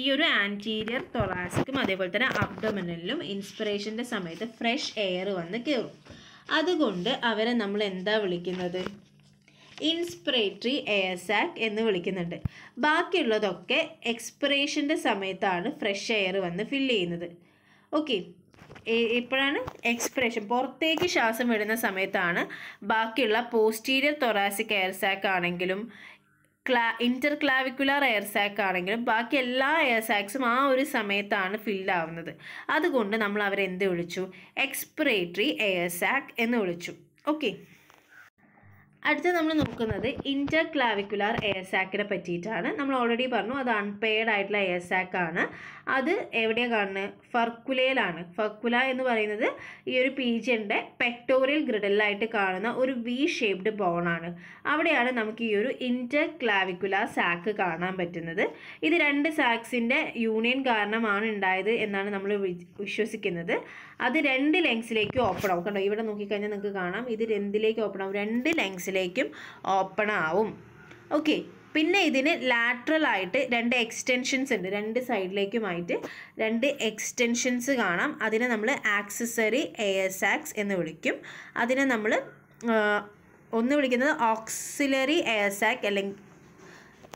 ഈ ഒരു ആൻറ്റീരിയർ തൊറാസിക്കും അതേപോലെ തന്നെ അബ്ഡമനലിലും ഇൻസ്പിറേഷൻ്റെ സമയത്ത് ഫ്രഷ് എയർ വന്ന് കയറും അതുകൊണ്ട് അവരെ നമ്മൾ എന്താ വിളിക്കുന്നത് ഇൻസ്പിറേറ്ററി എയർ സാക്ക് എന്ന് വിളിക്കുന്നുണ്ട് ബാക്കിയുള്ളതൊക്കെ എക്സ്പിറേഷൻ്റെ സമയത്താണ് ഫ്രഷ് എയർ വന്ന് ഫില്ല് ചെയ്യുന്നത് ഓക്കെ ഇപ്പോഴാണ് എക്സ്പ്രഷൻ പുറത്തേക്ക് ശ്വാസം വിടുന്ന സമയത്താണ് ബാക്കിയുള്ള പോസ്റ്റീരിയർ തൊറാസിക് എയർ സാക്ക് ആണെങ്കിലും ക്ലാ ഇൻ്റർ ക്ലാവിക്കുലാർ എയർ സാക്ക് ആണെങ്കിലും ബാക്കി എല്ലാ എയർ സാക്സും ആ ഒരു സമയത്താണ് ഫില്ലാവുന്നത് അതുകൊണ്ട് നമ്മൾ അവരെന്ത് വിളിച്ചു എക്സ്പിറേറ്ററി എയർ സാക്ക് എന്ന് വിളിച്ചു ഓക്കെ അടുത്ത നമ്മൾ നോക്കുന്നത് ഇൻ്റർ ക്ലാവിക്കുലാർ എയർ സാക്കിനെ പറ്റിയിട്ടാണ് നമ്മൾ ഓൾറെഡി പറഞ്ഞു അത് അൺപെയർഡ് ആയിട്ടുള്ള എയർ സാക്കാണ് അത് എവിടെയാണ് കാണുന്നത് ഫർക്കുലയിലാണ് ഫർക്കുല എന്ന് പറയുന്നത് ഈ ഒരു പീജിൻ്റെ പെക്ടോറിയൽ ഗ്രിഡലായിട്ട് കാണുന്ന ഒരു വി ഷേപ്ഡ് ബോണാണ് അവിടെയാണ് നമുക്ക് ഈ ഒരു ഇൻ്റർ ക്ലാവിക്കുലാർ സാക്ക് കാണാൻ പറ്റുന്നത് ഇത് രണ്ട് സാക്സിൻ്റെ യൂണിയൻ കാരണമാണ് ഉണ്ടായത് എന്നാണ് നമ്മൾ വിശ്വസിക്കുന്നത് അത് രണ്ട് ലെങ്സിലേക്ക് ഓപ്പൺ ആവും കണ്ടോ ഇവിടെ നോക്കിക്കഴിഞ്ഞാൽ നിങ്ങൾക്ക് കാണാം ഇത് എന്തിലേക്ക് ഓപ്പൺ ആവും രണ്ട് ലെങ്സിലേക്ക് സൈഡിലേക്കും ഓപ്പൺ ആവും ഓക്കെ പിന്നെ ഇതിന് ലാറ്ററലായിട്ട് രണ്ട് എക്സ്റ്റെൻഷൻസ് ഉണ്ട് രണ്ട് സൈഡിലേക്കുമായിട്ട് രണ്ട് എക്സ്റ്റെൻഷൻസ് കാണാം അതിനെ നമ്മൾ ആക്സസറി ആക്സ് എന്ന് വിളിക്കും അതിനെ നമ്മൾ ഒന്ന് വിളിക്കുന്നത് ഓക്സിലറി എയർസാക്ക് അല്ലെങ്കിൽ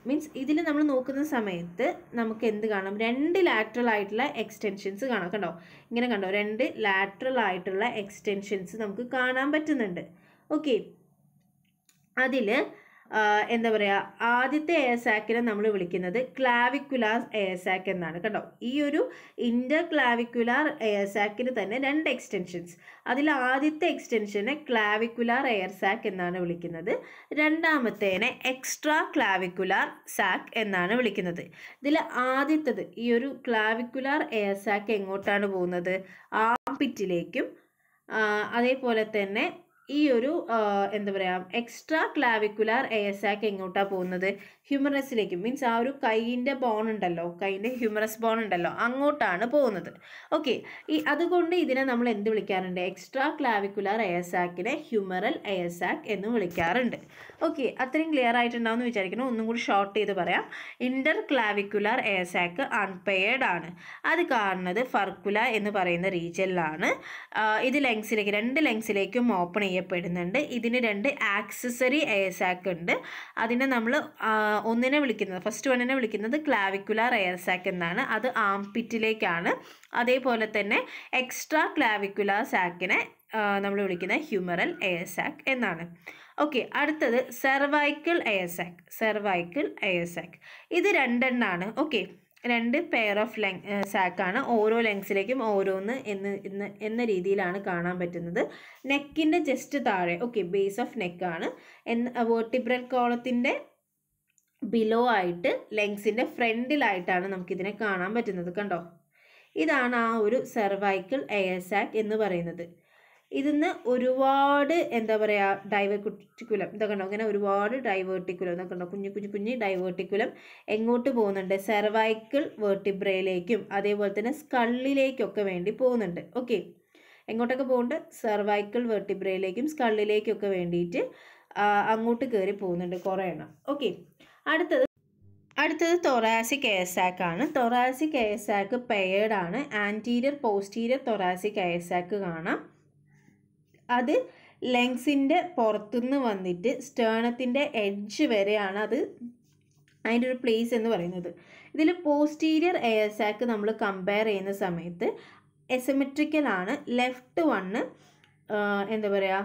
മീൻസ് ഇതിൽ നമ്മൾ നോക്കുന്ന സമയത്ത് നമുക്ക് എന്ത് കാണാം രണ്ട് ലാറ്ററൽ ആയിട്ടുള്ള എക്സ്റ്റെൻഷൻസ് കാണാം കണ്ടോ ഇങ്ങനെ കണ്ടോ രണ്ട് ലാറ്ററൽ ആയിട്ടുള്ള എക്സ്റ്റെൻഷൻസ് നമുക്ക് കാണാൻ പറ്റുന്നുണ്ട് ഓക്കെ അതിൽ എന്താ പറയുക ആദ്യത്തെ സാക്കിനെ നമ്മൾ വിളിക്കുന്നത് ക്ലാവിക്കുലാർ സാക്ക് എന്നാണ് കേട്ടോ ഈ ഒരു ഇൻ്റർ ക്ലാവിക്കുലാർ സാക്കിന് തന്നെ രണ്ട് എക്സ്റ്റൻഷൻസ് അതിൽ ആദ്യത്തെ എക്സ്റ്റൻഷനെ ക്ലാവിക്കുലാർ എയർ സാക്ക് എന്നാണ് വിളിക്കുന്നത് രണ്ടാമത്തേനെ എക്സ്ട്രാ ക്ലാവിക്കുലാർ സാക്ക് എന്നാണ് വിളിക്കുന്നത് ഇതിൽ ആദ്യത്തത് ഈ ഒരു ക്ലാവിക്കുലാർ എയർ സാക്ക് എങ്ങോട്ടാണ് പോകുന്നത് ആ പിറ്റിലേക്കും അതേപോലെ തന്നെ ഈ ഒരു എന്താ പറയുക എക്സ്ട്രാ ക്ലാവിക്കുലാർ എ എസ് ആക്ക് എങ്ങോട്ടാണ് പോകുന്നത് ഹ്യൂമറസിലേക്ക് മീൻസ് ആ ഒരു കൈയിൻ്റെ ബോൺ ഉണ്ടല്ലോ കൈയിൻ്റെ ഹ്യൂമറസ് ബോൺ ഉണ്ടല്ലോ അങ്ങോട്ടാണ് പോകുന്നത് ഓക്കെ ഈ അതുകൊണ്ട് ഇതിനെ നമ്മൾ എന്ത് വിളിക്കാറുണ്ട് എക്സ്ട്രാ ക്ലാവിക്കുലർ എയർസാക്കിനെ ഹ്യൂമറൽ എയർസാക്ക് എന്ന് വിളിക്കാറുണ്ട് ഓക്കെ അത്രയും ക്ലിയർ ആയിട്ടുണ്ടാവുമെന്ന് വിചാരിക്കുന്നു ഒന്നും കൂടി ഷോർട്ട് ചെയ്ത് പറയാം ഇൻ്റർ ക്ലാവിക്കുലർ എയർസാക്ക് അൺപെയർഡ് ആണ് അത് കാണുന്നത് ഫർക്കുല എന്ന് പറയുന്ന റീജിയനിലാണ് ഇത് ലെങ്സിലേക്ക് രണ്ട് ലെങ്സിലേക്കും ഓപ്പൺ ചെയ്യപ്പെടുന്നുണ്ട് ഇതിന് രണ്ട് ആക്സസറി എയർസാക്ക് ഉണ്ട് അതിനെ നമ്മൾ ഒന്നിനെ വിളിക്കുന്നത് ഫസ്റ്റ് വണ്ണിനെ വിളിക്കുന്നത് ക്ലാവിക്കുലാർ എയർ സാക്ക് എന്നാണ് അത് ആംപിറ്റിലേക്കാണ് അതേപോലെ തന്നെ എക്സ്ട്രാ ക്ലാവിക്കുലാർ സാക്കിനെ നമ്മൾ വിളിക്കുന്നത് ഹ്യൂമറൽ എയർ സാക്ക് എന്നാണ് ഓക്കെ അടുത്തത് cervical air sac cervical air sac ഇത് രണ്ടെണ്ണാണ് ഓക്കെ രണ്ട് പെയർ ഓഫ് ലെങ് സാക്കാണ് ഓരോ ലെങ്സിലേക്കും ഓരോന്ന് എന്ന് ഇന്ന് എന്ന രീതിയിലാണ് കാണാൻ പറ്റുന്നത് നെക്കിൻ്റെ ജസ്റ്റ് താഴെ ഓക്കെ ബേസ് ഓഫ് നെക്കാണ് എന്ന് വെർട്ടിബ്രൽ കോളത്തിൻ്റെ ബിലോ ആയിട്ട് ലെങ്സിൻ്റെ ഫ്രണ്ടിലായിട്ടാണ് നമുക്കിതിനെ കാണാൻ പറ്റുന്നത് കണ്ടോ ഇതാണ് ആ ഒരു സെർവൈക്കിൾ എയർ സാക്ക് എന്ന് പറയുന്നത് ഇതിന്ന് ഒരുപാട് എന്താ പറയുക ഡൈവേർട്ടിക്കുലം ഇതൊക്കെ ഉണ്ടോ അങ്ങനെ ഒരുപാട് ഡൈവേർട്ടിക്കുലം ഇതൊക്കെ ഉണ്ടോ കുഞ്ഞു കുഞ്ഞു കുഞ്ഞു ഡൈവേർട്ടിക്കുലം എങ്ങോട്ട് പോകുന്നുണ്ട് സെർവൈക്കിൾ വേർട്ടിബ്രയിലേക്കും അതേപോലെ തന്നെ സ്കള്ളിലേക്കൊക്കെ വേണ്ടി പോകുന്നുണ്ട് ഓക്കെ എങ്ങോട്ടൊക്കെ പോകുന്നുണ്ട് സെർവൈക്കിൾ വേർട്ടിബ്രയിലേക്കും സ്കള്ളിലേക്കൊക്കെ വേണ്ടിയിട്ട് അങ്ങോട്ട് കയറി പോകുന്നുണ്ട് കുറേ എണ്ണം ഓക്കെ അടുത്തത് അടുത്തത് തൊറാസിക് എയർസാക്ക് ആണ് തൊറാസിക് എയർസാക്ക് പെയേർഡ് ആണ് ആൻറ്റീരിയർ പോസ്റ്റീരിയർ തൊറാസിക് എയർസാക്ക് കാണാം അത് ലെങ്സിൻ്റെ പുറത്തുനിന്ന് വന്നിട്ട് സ്റ്റേണത്തിൻ്റെ എഡ്ജ് വരെയാണ് അത് അതിൻ്റെ ഒരു പ്ലേസ് എന്ന് പറയുന്നത് ഇതിൽ പോസ്റ്റീരിയർ എയർ സാക്ക് നമ്മൾ കമ്പയർ ചെയ്യുന്ന സമയത്ത് എസമെട്രിക്കലാണ് ലെഫ്റ്റ് വണ്ണ് എന്താ പറയുക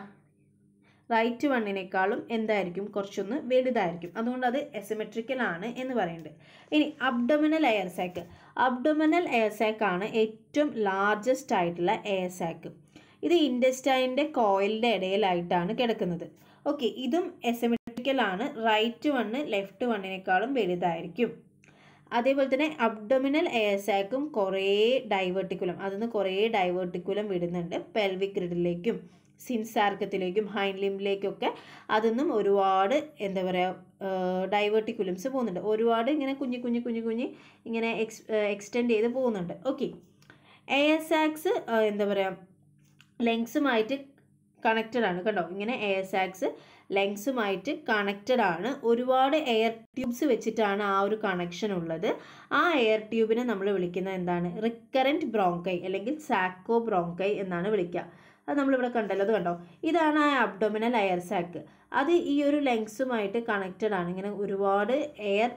റൈറ്റ് വണ്ണിനേക്കാളും എന്തായിരിക്കും കുറച്ചൊന്ന് വലുതായിരിക്കും അതുകൊണ്ട് അത് എസമെട്രിക്കൽ ആണ് എന്ന് പറയുന്നത് ഇനി abdominal air sac abdominal air സാക്കാണ് ഏറ്റവും ലാർജസ്റ്റ് ആയിട്ടുള്ള എയർ സാക്ക് ഇത് ഇൻഡസ്റ്റൈൻ്റെ കോയിലിൻ്റെ ഇടയിലായിട്ടാണ് കിടക്കുന്നത് ഓക്കെ ഇതും എസമെട്രിക്കൽ ആണ് റൈറ്റ് വണ്ണ് ലെഫ്റ്റ് വണ്ണിനേക്കാളും വലുതായിരിക്കും അതേപോലെ തന്നെ അബ്ഡമിനൽ എയർ സാക്കും കുറേ ഡൈവേർട്ടിക്കുലം അതിൽ നിന്ന് കുറേ ഡൈവേർട്ടിക്കുലം വിടുന്നുണ്ട് പെൽവിക് റിഡിലേക്കും സിൻസാർക്കത്തിലേക്കും ഹൈൻഡ് ലിംബിലേക്കൊക്കെ അതൊന്നും ഒരുപാട് എന്താ പറയുക ഡൈവേർട്ടിക്കുലംസ് പോകുന്നുണ്ട് ഒരുപാട് ഇങ്ങനെ കുഞ്ഞു കുഞ്ഞു കുഞ്ഞു കുഞ്ഞു ഇങ്ങനെ എക്സ് എക്സ്റ്റെൻഡ് ചെയ്ത് പോകുന്നുണ്ട് ഓക്കെ എ എസ് ആക്സ് എന്താ പറയുക ലെങ്സുമായിട്ട് കണക്റ്റഡ് ആണ് കണ്ടോ ഇങ്ങനെ എയർ സാക്സ് ലെങ്സുമായിട്ട് കണക്റ്റഡ് ആണ് ഒരുപാട് എയർ ട്യൂബ്സ് വെച്ചിട്ടാണ് ആ ഒരു കണക്ഷൻ ഉള്ളത് ആ എയർ ട്യൂബിനെ നമ്മൾ വിളിക്കുന്നത് എന്താണ് റിക്കറൻറ്റ് ബ്രോങ്കൈ അല്ലെങ്കിൽ സാക്കോ ബ്രോങ്കൈ എന്നാണ് വിളിക്കുക അത് നമ്മളിവിടെ കണ്ടല്ലോ അത് കണ്ടോ ഇതാണ് ആ അബ്ഡോമിനൽ എയർ സാക്ക് അത് ഈ ഒരു ലെങ്സുമായിട്ട് കണക്റ്റഡ് ആണ് ഇങ്ങനെ ഒരുപാട് എയർ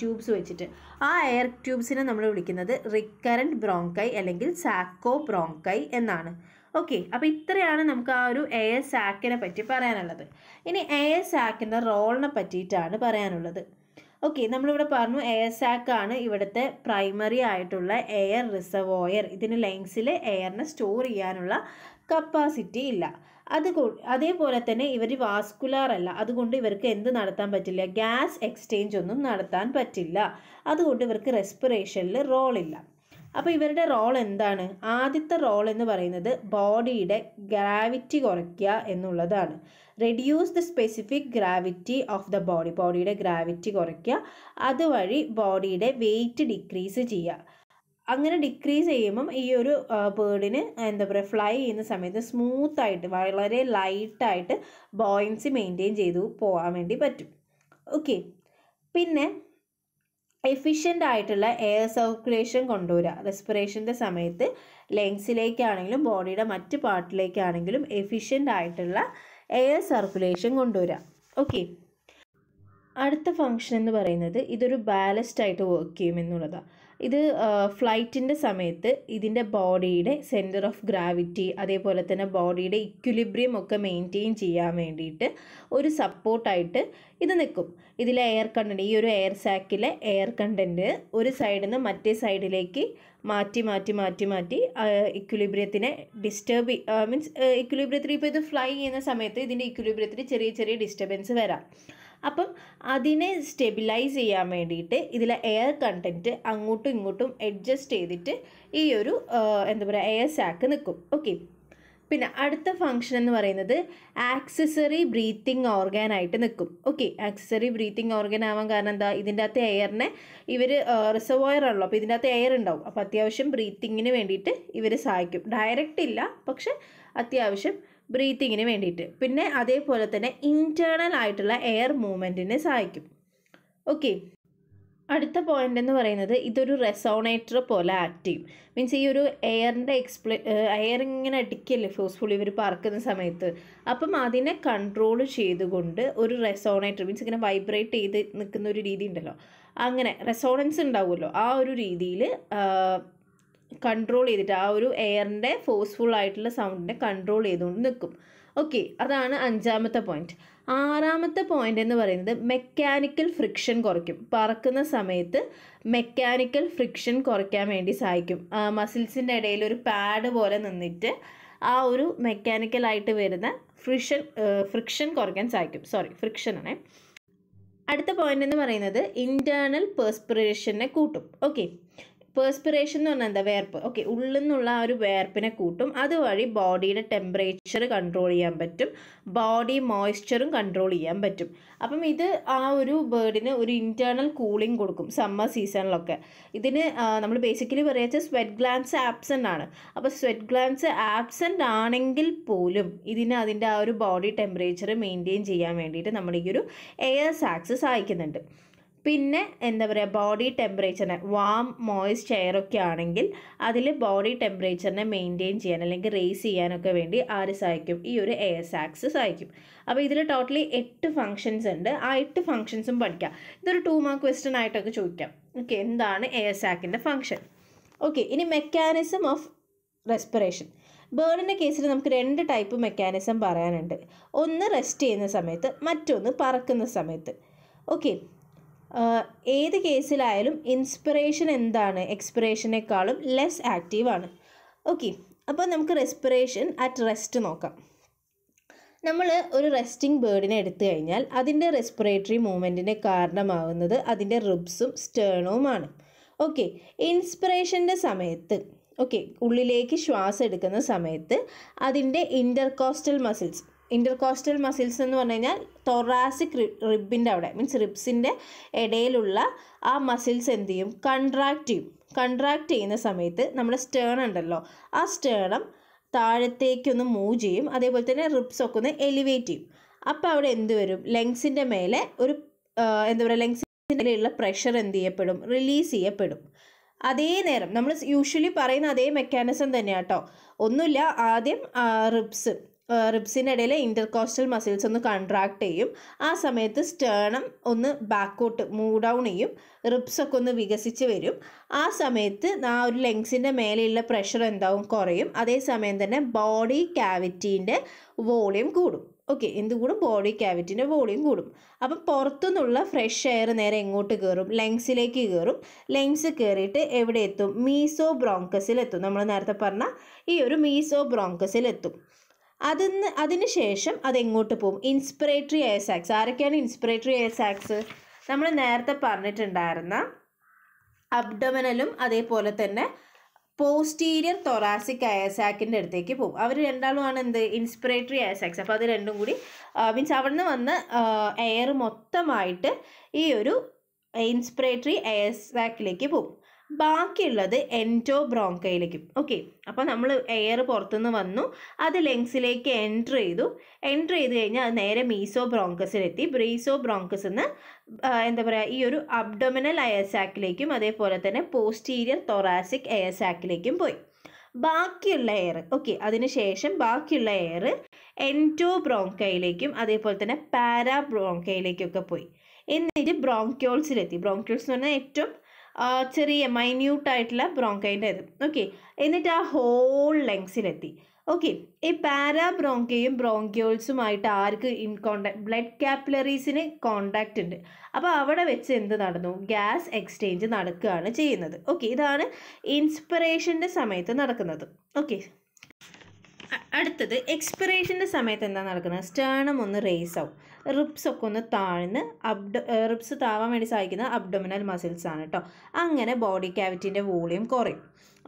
ട്യൂബ്സ് വെച്ചിട്ട് ആ എയർ ട്യൂബ്സിനെ നമ്മൾ വിളിക്കുന്നത് റിക്കറൻറ്റ് ബ്രോങ്കൈ അല്ലെങ്കിൽ സാക്കോ ബ്രോങ്കൈ എന്നാണ് ഓക്കെ അപ്പോൾ ഇത്രയാണ് നമുക്ക് ആ ഒരു എയർ സാക്കിനെ പറ്റി പറയാനുള്ളത് ഇനി എയർ സാക്കിൻ്റെ റോളിനെ പറ്റിയിട്ടാണ് പറയാനുള്ളത് ഓക്കെ നമ്മളിവിടെ പറഞ്ഞു എയർ സാക്കാണ് ഇവിടുത്തെ പ്രൈമറി ആയിട്ടുള്ള എയർ റിസർവോയർ ഇതിന് ലെങ്സിൽ എയറിനെ സ്റ്റോർ ചെയ്യാനുള്ള കപ്പാസിറ്റി ഇല്ല അത് അതേപോലെ തന്നെ ഇവർ വാസ്കുലാർ അല്ല അതുകൊണ്ട് ഇവർക്ക് എന്ത് നടത്താൻ പറ്റില്ല ഗ്യാസ് എക്സ്ചേഞ്ച് ഒന്നും നടത്താൻ പറ്റില്ല അതുകൊണ്ട് ഇവർക്ക് റെസ്പിറേഷനിൽ റോളില്ല അപ്പോൾ ഇവരുടെ റോൾ എന്താണ് ആദ്യത്തെ റോൾ എന്ന് പറയുന്നത് ബോഡിയുടെ ഗ്രാവിറ്റി കുറയ്ക്കുക എന്നുള്ളതാണ് reduce the specific gravity of the body ബോഡിയുടെ ഗ്രാവിറ്റി കുറയ്ക്കുക അതുവഴി ബോഡിയുടെ വെയിറ്റ് ഡിക്രീസ് ചെയ്യുക അങ്ങനെ ഡിക്രീസ് ചെയ്യുമ്പം ഈ ഒരു ബേർഡിന് എന്താ പറയുക ഫ്ലൈ ചെയ്യുന്ന സമയത്ത് സ്മൂത്തായിട്ട് വളരെ ലൈറ്റായിട്ട് ബോയിൻസ് മെയിൻറ്റെയിൻ ചെയ്തു പോകാൻ വേണ്ടി പറ്റും ഓക്കെ പിന്നെ എഫിഷ്യൻ്റ് ആയിട്ടുള്ള എയർ സർക്കുലേഷൻ കൊണ്ടുവരിക റെസ്പിറേഷൻ്റെ സമയത്ത് ലങ്സിലേക്കാണെങ്കിലും ബോഡിയുടെ മറ്റ് പാർട്ടിലേക്കാണെങ്കിലും എഫിഷ്യൻ്റ് ആയിട്ടുള്ള എയർ സർക്കുലേഷൻ കൊണ്ടുവരിക ഓക്കെ അടുത്ത ഫങ്ഷൻ എന്ന് പറയുന്നത് ഇതൊരു ബാലൻസ്ഡ് ആയിട്ട് വർക്ക് ചെയ്യുമെന്നുള്ളതാണ് ഇത് ഫ്ലൈറ്റിൻ്റെ സമയത്ത് ഇതിൻ്റെ ബോഡിയുടെ സെൻറ്റർ ഓഫ് ഗ്രാവിറ്റി അതേപോലെ തന്നെ ബോഡിയുടെ ഇക്വിലിബ്രിയം ഒക്കെ മെയിൻറ്റെയിൻ ചെയ്യാൻ വേണ്ടിയിട്ട് ഒരു സപ്പോർട്ടായിട്ട് ഇത് നിൽക്കും ഇതിലെ എയർ കണ്ടൻറ്റ് ഈ ഒരു എയർ സാക്കിലെ എയർ കണ്ടൻറ്റ് ഒരു സൈഡിൽ നിന്ന് മറ്റേ സൈഡിലേക്ക് മാറ്റി മാറ്റി മാറ്റി മാറ്റി ഇക്വിലിബ്രിയത്തിനെ ഡിസ്റ്റർബ് മീൻസ് ഇക്വിലിബ്രിയത്തിൽ ഇപ്പോൾ ഇത് ഫ്ലൈ ചെയ്യുന്ന സമയത്ത് ഇതിൻ്റെ ഇക്വിലിബ്രിയത്തിൽ ചെറിയ ചെറിയ ഡിസ്റ്റർബൻസ് വരാം അപ്പം അതിനെ സ്റ്റെബിലൈസ് ചെയ്യാൻ വേണ്ടിയിട്ട് ഇതിലെ എയർ കണ്ടൻറ്റ് അങ്ങോട്ടും ഇങ്ങോട്ടും അഡ്ജസ്റ്റ് ചെയ്തിട്ട് ഈ ഒരു എന്താ പറയുക എയർ സാക്ക് നിൽക്കും ഓക്കെ പിന്നെ അടുത്ത ഫങ്ഷൻ എന്ന് പറയുന്നത് ആക്സസറി ബ്രീത്തിങ് ഓർഗാനായിട്ട് ആയിട്ട് നിൽക്കും ഓക്കെ ആക്സസറി ബ്രീത്തിങ് ഓർഗൻ ആവാൻ കാരണം എന്താ ഇതിൻ്റെ അകത്ത് എയറിനെ ഇവർ റിസർവോയർ ആണല്ലോ അപ്പോൾ ഇതിൻ്റെ അകത്ത് എയർ ഉണ്ടാവും അപ്പോൾ അത്യാവശ്യം ബ്രീത്തിങ്ങിന് വേണ്ടിയിട്ട് ഇവർ സഹായിക്കും ഡയറക്റ്റ് ഇല്ല പക്ഷെ അത്യാവശ്യം ബ്രീത്തിങ്ങിന് വേണ്ടിയിട്ട് പിന്നെ അതേപോലെ തന്നെ ഇൻറ്റേർണൽ ആയിട്ടുള്ള എയർ മൂവ്മെൻറ്റിനെ സഹായിക്കും ഓക്കെ അടുത്ത പോയിന്റ് എന്ന് പറയുന്നത് ഇതൊരു റെസോണേറ്റർ പോലെ ആക്ട് ചെയ്യും മീൻസ് ഈ ഒരു എയറിൻ്റെ എക്സ്പ്ലെ എയർ ഇങ്ങനെ അടിക്കല്ലേ ഫോഴ്സ്ഫുള്ളി ഇവർ പറക്കുന്ന സമയത്ത് അപ്പം അതിനെ കൺട്രോൾ ചെയ്തുകൊണ്ട് ഒരു റെസോണേറ്റർ മീൻസ് ഇങ്ങനെ വൈബ്രേറ്റ് ചെയ്ത് നിൽക്കുന്ന ഒരു രീതി ഉണ്ടല്ലോ അങ്ങനെ റെസോണൻസ് ഉണ്ടാവുമല്ലോ ആ ഒരു രീതിയിൽ കൺട്രോൾ ചെയ്തിട്ട് ആ ഒരു എയറിൻ്റെ ഫോഴ്സ്ഫുൾ ആയിട്ടുള്ള സൗണ്ടിനെ കൺട്രോൾ ചെയ്തുകൊണ്ട് നിൽക്കും ഓക്കെ അതാണ് അഞ്ചാമത്തെ പോയിന്റ് ആറാമത്തെ പോയിന്റ് എന്ന് പറയുന്നത് മെക്കാനിക്കൽ ഫ്രിക്ഷൻ കുറയ്ക്കും പറക്കുന്ന സമയത്ത് മെക്കാനിക്കൽ ഫ്രിക്ഷൻ കുറയ്ക്കാൻ വേണ്ടി സഹായിക്കും മസിൽസിൻ്റെ ഇടയിൽ ഒരു പാഡ് പോലെ നിന്നിട്ട് ആ ഒരു മെക്കാനിക്കലായിട്ട് വരുന്ന ഫ്രിക്ഷൻ ഫ്രിക്ഷൻ കുറയ്ക്കാൻ സഹായിക്കും സോറി ഫ്രിക്ഷനാണേ അടുത്ത പോയിന്റ് എന്ന് പറയുന്നത് ഇൻറ്റേർണൽ പെർസ്പിറേഷനെ കൂട്ടും ഓക്കെ പേഴ്സ്പിറേഷൻ എന്ന് പറഞ്ഞാൽ എന്താ വേർപ്പ് ഓക്കെ ഉള്ളിൽ നിന്നുള്ള ആ ഒരു വേർപ്പിനെ കൂട്ടും അതുവഴി ബോഡിയുടെ ടെമ്പറേച്ചർ കൺട്രോൾ ചെയ്യാൻ പറ്റും ബോഡി മോയ്സ്ചറും കൺട്രോൾ ചെയ്യാൻ പറ്റും അപ്പം ഇത് ആ ഒരു ബേർഡിന് ഒരു ഇൻറ്റേർണൽ കൂളിംഗ് കൊടുക്കും സമ്മർ സീസണിലൊക്കെ ഇതിന് നമ്മൾ ബേസിക്കലി പറയുക സ്വെറ്റ് ഗ്ലാൻസ് ആബ്സെൻ്റ് ആണ് അപ്പോൾ സ്വെറ്റ് ഗ്ലാൻസ് ആബ്സെൻ്റ് ആണെങ്കിൽ പോലും ഇതിന് അതിൻ്റെ ആ ഒരു ബോഡി ടെമ്പറേച്ചർ മെയിൻറ്റെയിൻ ചെയ്യാൻ വേണ്ടിയിട്ട് നമ്മുടെ ഈ ഒരു എയർ സാക്സ് സഹായിക്കുന്നുണ്ട് പിന്നെ എന്താ പറയുക ബോഡി ടെമ്പറേച്ചറിനെ വാം മോയ്സ്റ്റ് ഒക്കെ ആണെങ്കിൽ അതിൽ ബോഡി ടെമ്പറേച്ചറിനെ മെയിൻറ്റെയിൻ ചെയ്യാൻ അല്ലെങ്കിൽ റേസ് ചെയ്യാനൊക്കെ വേണ്ടി ആര് സഹായിക്കും ഈ ഒരു എയർ സാക്സ് സഹായിക്കും അപ്പോൾ ഇതിൽ ടോട്ടലി എട്ട് ഫങ്ഷൻസ് ഉണ്ട് ആ എട്ട് ഫങ്ഷൻസും പഠിക്കാം ഇതൊരു ടു മാർക്ക് ക്വസ്റ്റൻ ആയിട്ടൊക്കെ ചോദിക്കാം ഓക്കെ എന്താണ് എയർ സാക്കിൻ്റെ ഫംഗ്ഷൻ ഓക്കെ ഇനി മെക്കാനിസം ഓഫ് റെസ്പിറേഷൻ ബേണിൻ്റെ കേസിൽ നമുക്ക് രണ്ട് ടൈപ്പ് മെക്കാനിസം പറയാനുണ്ട് ഒന്ന് റെസ്റ്റ് ചെയ്യുന്ന സമയത്ത് മറ്റൊന്ന് പറക്കുന്ന സമയത്ത് ഓക്കെ ഏത് കേസിലായാലും ഇൻസ്പിറേഷൻ എന്താണ് എക്സ്പിറേഷനേക്കാളും ലെസ് ആക്റ്റീവാണ് ഓക്കെ അപ്പോൾ നമുക്ക് റെസ്പിറേഷൻ അറ്റ് റെസ്റ്റ് നോക്കാം നമ്മൾ ഒരു റെസ്റ്റിംഗ് ബേർഡിനെ എടുത്തു കഴിഞ്ഞാൽ അതിൻ്റെ റെസ്പിറേറ്ററി മൂവ്മെൻറ്റിന് കാരണമാവുന്നത് അതിൻ്റെ റിബ്സും സ്റ്റേണവുമാണ് ഓക്കെ ഇൻസ്പിറേഷൻ്റെ സമയത്ത് ഓക്കെ ഉള്ളിലേക്ക് ശ്വാസം എടുക്കുന്ന സമയത്ത് അതിൻ്റെ ഇൻ്റർകോസ്റ്റൽ മസിൽസ് ഇൻ്റർകോസ്റ്റൽ മസിൽസ് എന്ന് പറഞ്ഞു കഴിഞ്ഞാൽ തൊറാസിക് റിബിൻ്റെ അവിടെ മീൻസ് റിബ്സിൻ്റെ ഇടയിലുള്ള ആ മസിൽസ് എന്ത് ചെയ്യും കൺട്രാക്റ്റ് ചെയ്യും കൺട്രാക്റ്റ് ചെയ്യുന്ന സമയത്ത് നമ്മുടെ സ്റ്റേൺ ഉണ്ടല്ലോ ആ സ്റ്റേണം താഴത്തേക്കൊന്ന് മൂവ് ചെയ്യും അതേപോലെ തന്നെ റിബ്സ് ഒക്കെ ഒന്ന് എലിവേറ്റ് ചെയ്യും അപ്പോൾ അവിടെ എന്ത് വരും ലങ്സിൻ്റെ മേലെ ഒരു എന്താ പറയുക ലങ്സിൻ്റെ മേലെയുള്ള പ്രഷർ എന്ത് ചെയ്യപ്പെടും റിലീസ് ചെയ്യപ്പെടും അതേ നേരം നമ്മൾ യൂഷ്വലി പറയുന്ന അതേ മെക്കാനിസം തന്നെയാട്ടോ ഒന്നുമില്ല ആദ്യം റിബ്സ് റിബ്സിൻ്റെ ഇടയിൽ ഇൻ്റർകോസ്റ്റൽ മസിൽസ് ഒന്ന് കൺട്രാക്ട് ചെയ്യും ആ സമയത്ത് സ്റ്റേണം ഒന്ന് ബാക്കോട്ട് മൂവ് ഡൗൺ ചെയ്യും റിബ്സൊക്കെ ഒന്ന് വികസിച്ച് വരും ആ സമയത്ത് ആ ഒരു ലെങ്സിൻ്റെ മേലെയുള്ള പ്രഷർ എന്താവും കുറയും അതേസമയം തന്നെ ബോഡി ക്യാവിറ്റീൻ്റെ വോളിയം കൂടും ഓക്കെ എന്തുകൂടും കൂടും ബോഡി ക്യാവിറ്റിൻ്റെ വോളിയം കൂടും അപ്പം പുറത്തുനിന്നുള്ള ഫ്രഷ് എയർ നേരെ എങ്ങോട്ട് കയറും ലങ്സിലേക്ക് കയറും ലങ്സ് കയറിയിട്ട് എവിടെ എത്തും മീസോ ബ്രോങ്കസിലെത്തും നമ്മൾ നേരത്തെ പറഞ്ഞ ഈ ഒരു മീസോ ബ്രോങ്കസിലെത്തും അതിന്ന് ശേഷം അതെങ്ങോട്ട് പോകും ഇൻസ്പിറേറ്ററി എയർ സാക്സ് ആരൊക്കെയാണ് ഇൻസ്പിറേറ്ററി എയർ സാക്സ് നമ്മൾ നേരത്തെ പറഞ്ഞിട്ടുണ്ടായിരുന്ന അബ്ഡമനലും അതേപോലെ തന്നെ പോസ്റ്റീരിയർ തൊറാസിക് അയസാക്കിൻ്റെ അടുത്തേക്ക് പോകും അവർ രണ്ടാളുമാണ് എന്ത് ഇൻസ്പിറേറ്ററി അയസാക്സ് അപ്പോൾ അത് രണ്ടും കൂടി മീൻസ് അവിടെ നിന്ന് വന്ന എയർ മൊത്തമായിട്ട് ഈ ഒരു ഇൻസ്പിറേറ്ററി എയസാക്കിലേക്ക് പോകും ബാക്കിയുള്ളത് എൻറ്റോ ബ്രോങ്കയിലേക്കും ഓക്കെ അപ്പോൾ നമ്മൾ എയർ പുറത്തുനിന്ന് വന്നു അത് ലെങ്സിലേക്ക് എൻറ്റർ ചെയ്തു എൻറ്റർ ചെയ്ത് കഴിഞ്ഞാൽ അത് നേരെ മീസോ ബ്രോങ്കസിലെത്തി ബ്രീസോ ബ്രോങ്കസ് എന്ന് എന്താ പറയുക ഈ ഒരു അബ്ഡൊമിനൽ അയസാക്കിലേക്കും അതേപോലെ തന്നെ പോസ്റ്റീരിയർ തൊറാസിക് എയസാക്കിലേക്കും പോയി ബാക്കിയുള്ള എയർ ഓക്കെ അതിനുശേഷം ബാക്കിയുള്ള എയർ എൻറ്റോ ബ്രോങ്കയിലേക്കും അതേപോലെ തന്നെ പാരാ ബ്രോങ്കയിലേക്കൊക്കെ പോയി എന്നിട്ട് ബ്രോങ്ക്യോൾസിലെത്തി ബ്രോങ്ക്യോൾസ് എന്ന് പറഞ്ഞാൽ ഏറ്റവും ചെറിയ മൈന്യൂട്ടായിട്ടുള്ള ബ്രോങ്കൈൻ്റെ ഇത് ഓക്കെ എന്നിട്ട് ആ ഹോൾ ലെങ്സിലെത്തി ഓക്കെ ഈ പാരാബ്രോങ്കയും ബ്രോങ്കിയോൾസുമായിട്ട് ആർക്ക് ഇൻ കോണ്ടാക്ട് ബ്ലഡ് ക്യാപ്പിലറീസിന് കോണ്ടാക്റ്റ് ഉണ്ട് അപ്പോൾ അവിടെ വെച്ച് എന്ത് നടന്നു ഗ്യാസ് എക്സ്ചേഞ്ച് നടക്കുകയാണ് ചെയ്യുന്നത് ഓക്കെ ഇതാണ് ഇൻസ്പിറേഷൻ്റെ സമയത്ത് നടക്കുന്നത് ഓക്കെ അടുത്തത് എക്സ്പിറേഷൻ്റെ സമയത്ത് എന്താ നടക്കുന്നത് സ്റ്റേണം ഒന്ന് റേസ് ആവും റിബ്സ് ഒക്കെ ഒന്ന് താഴ്ന്ന് അബ്ഡ റിബ്സ് താവാൻ വേണ്ടി സഹായിക്കുന്ന അബ്ഡോമിനൽ മസിൽസ് ആണ് കേട്ടോ അങ്ങനെ ബോഡി ക്യാവിറ്റിൻ്റെ വോളിയം കുറയും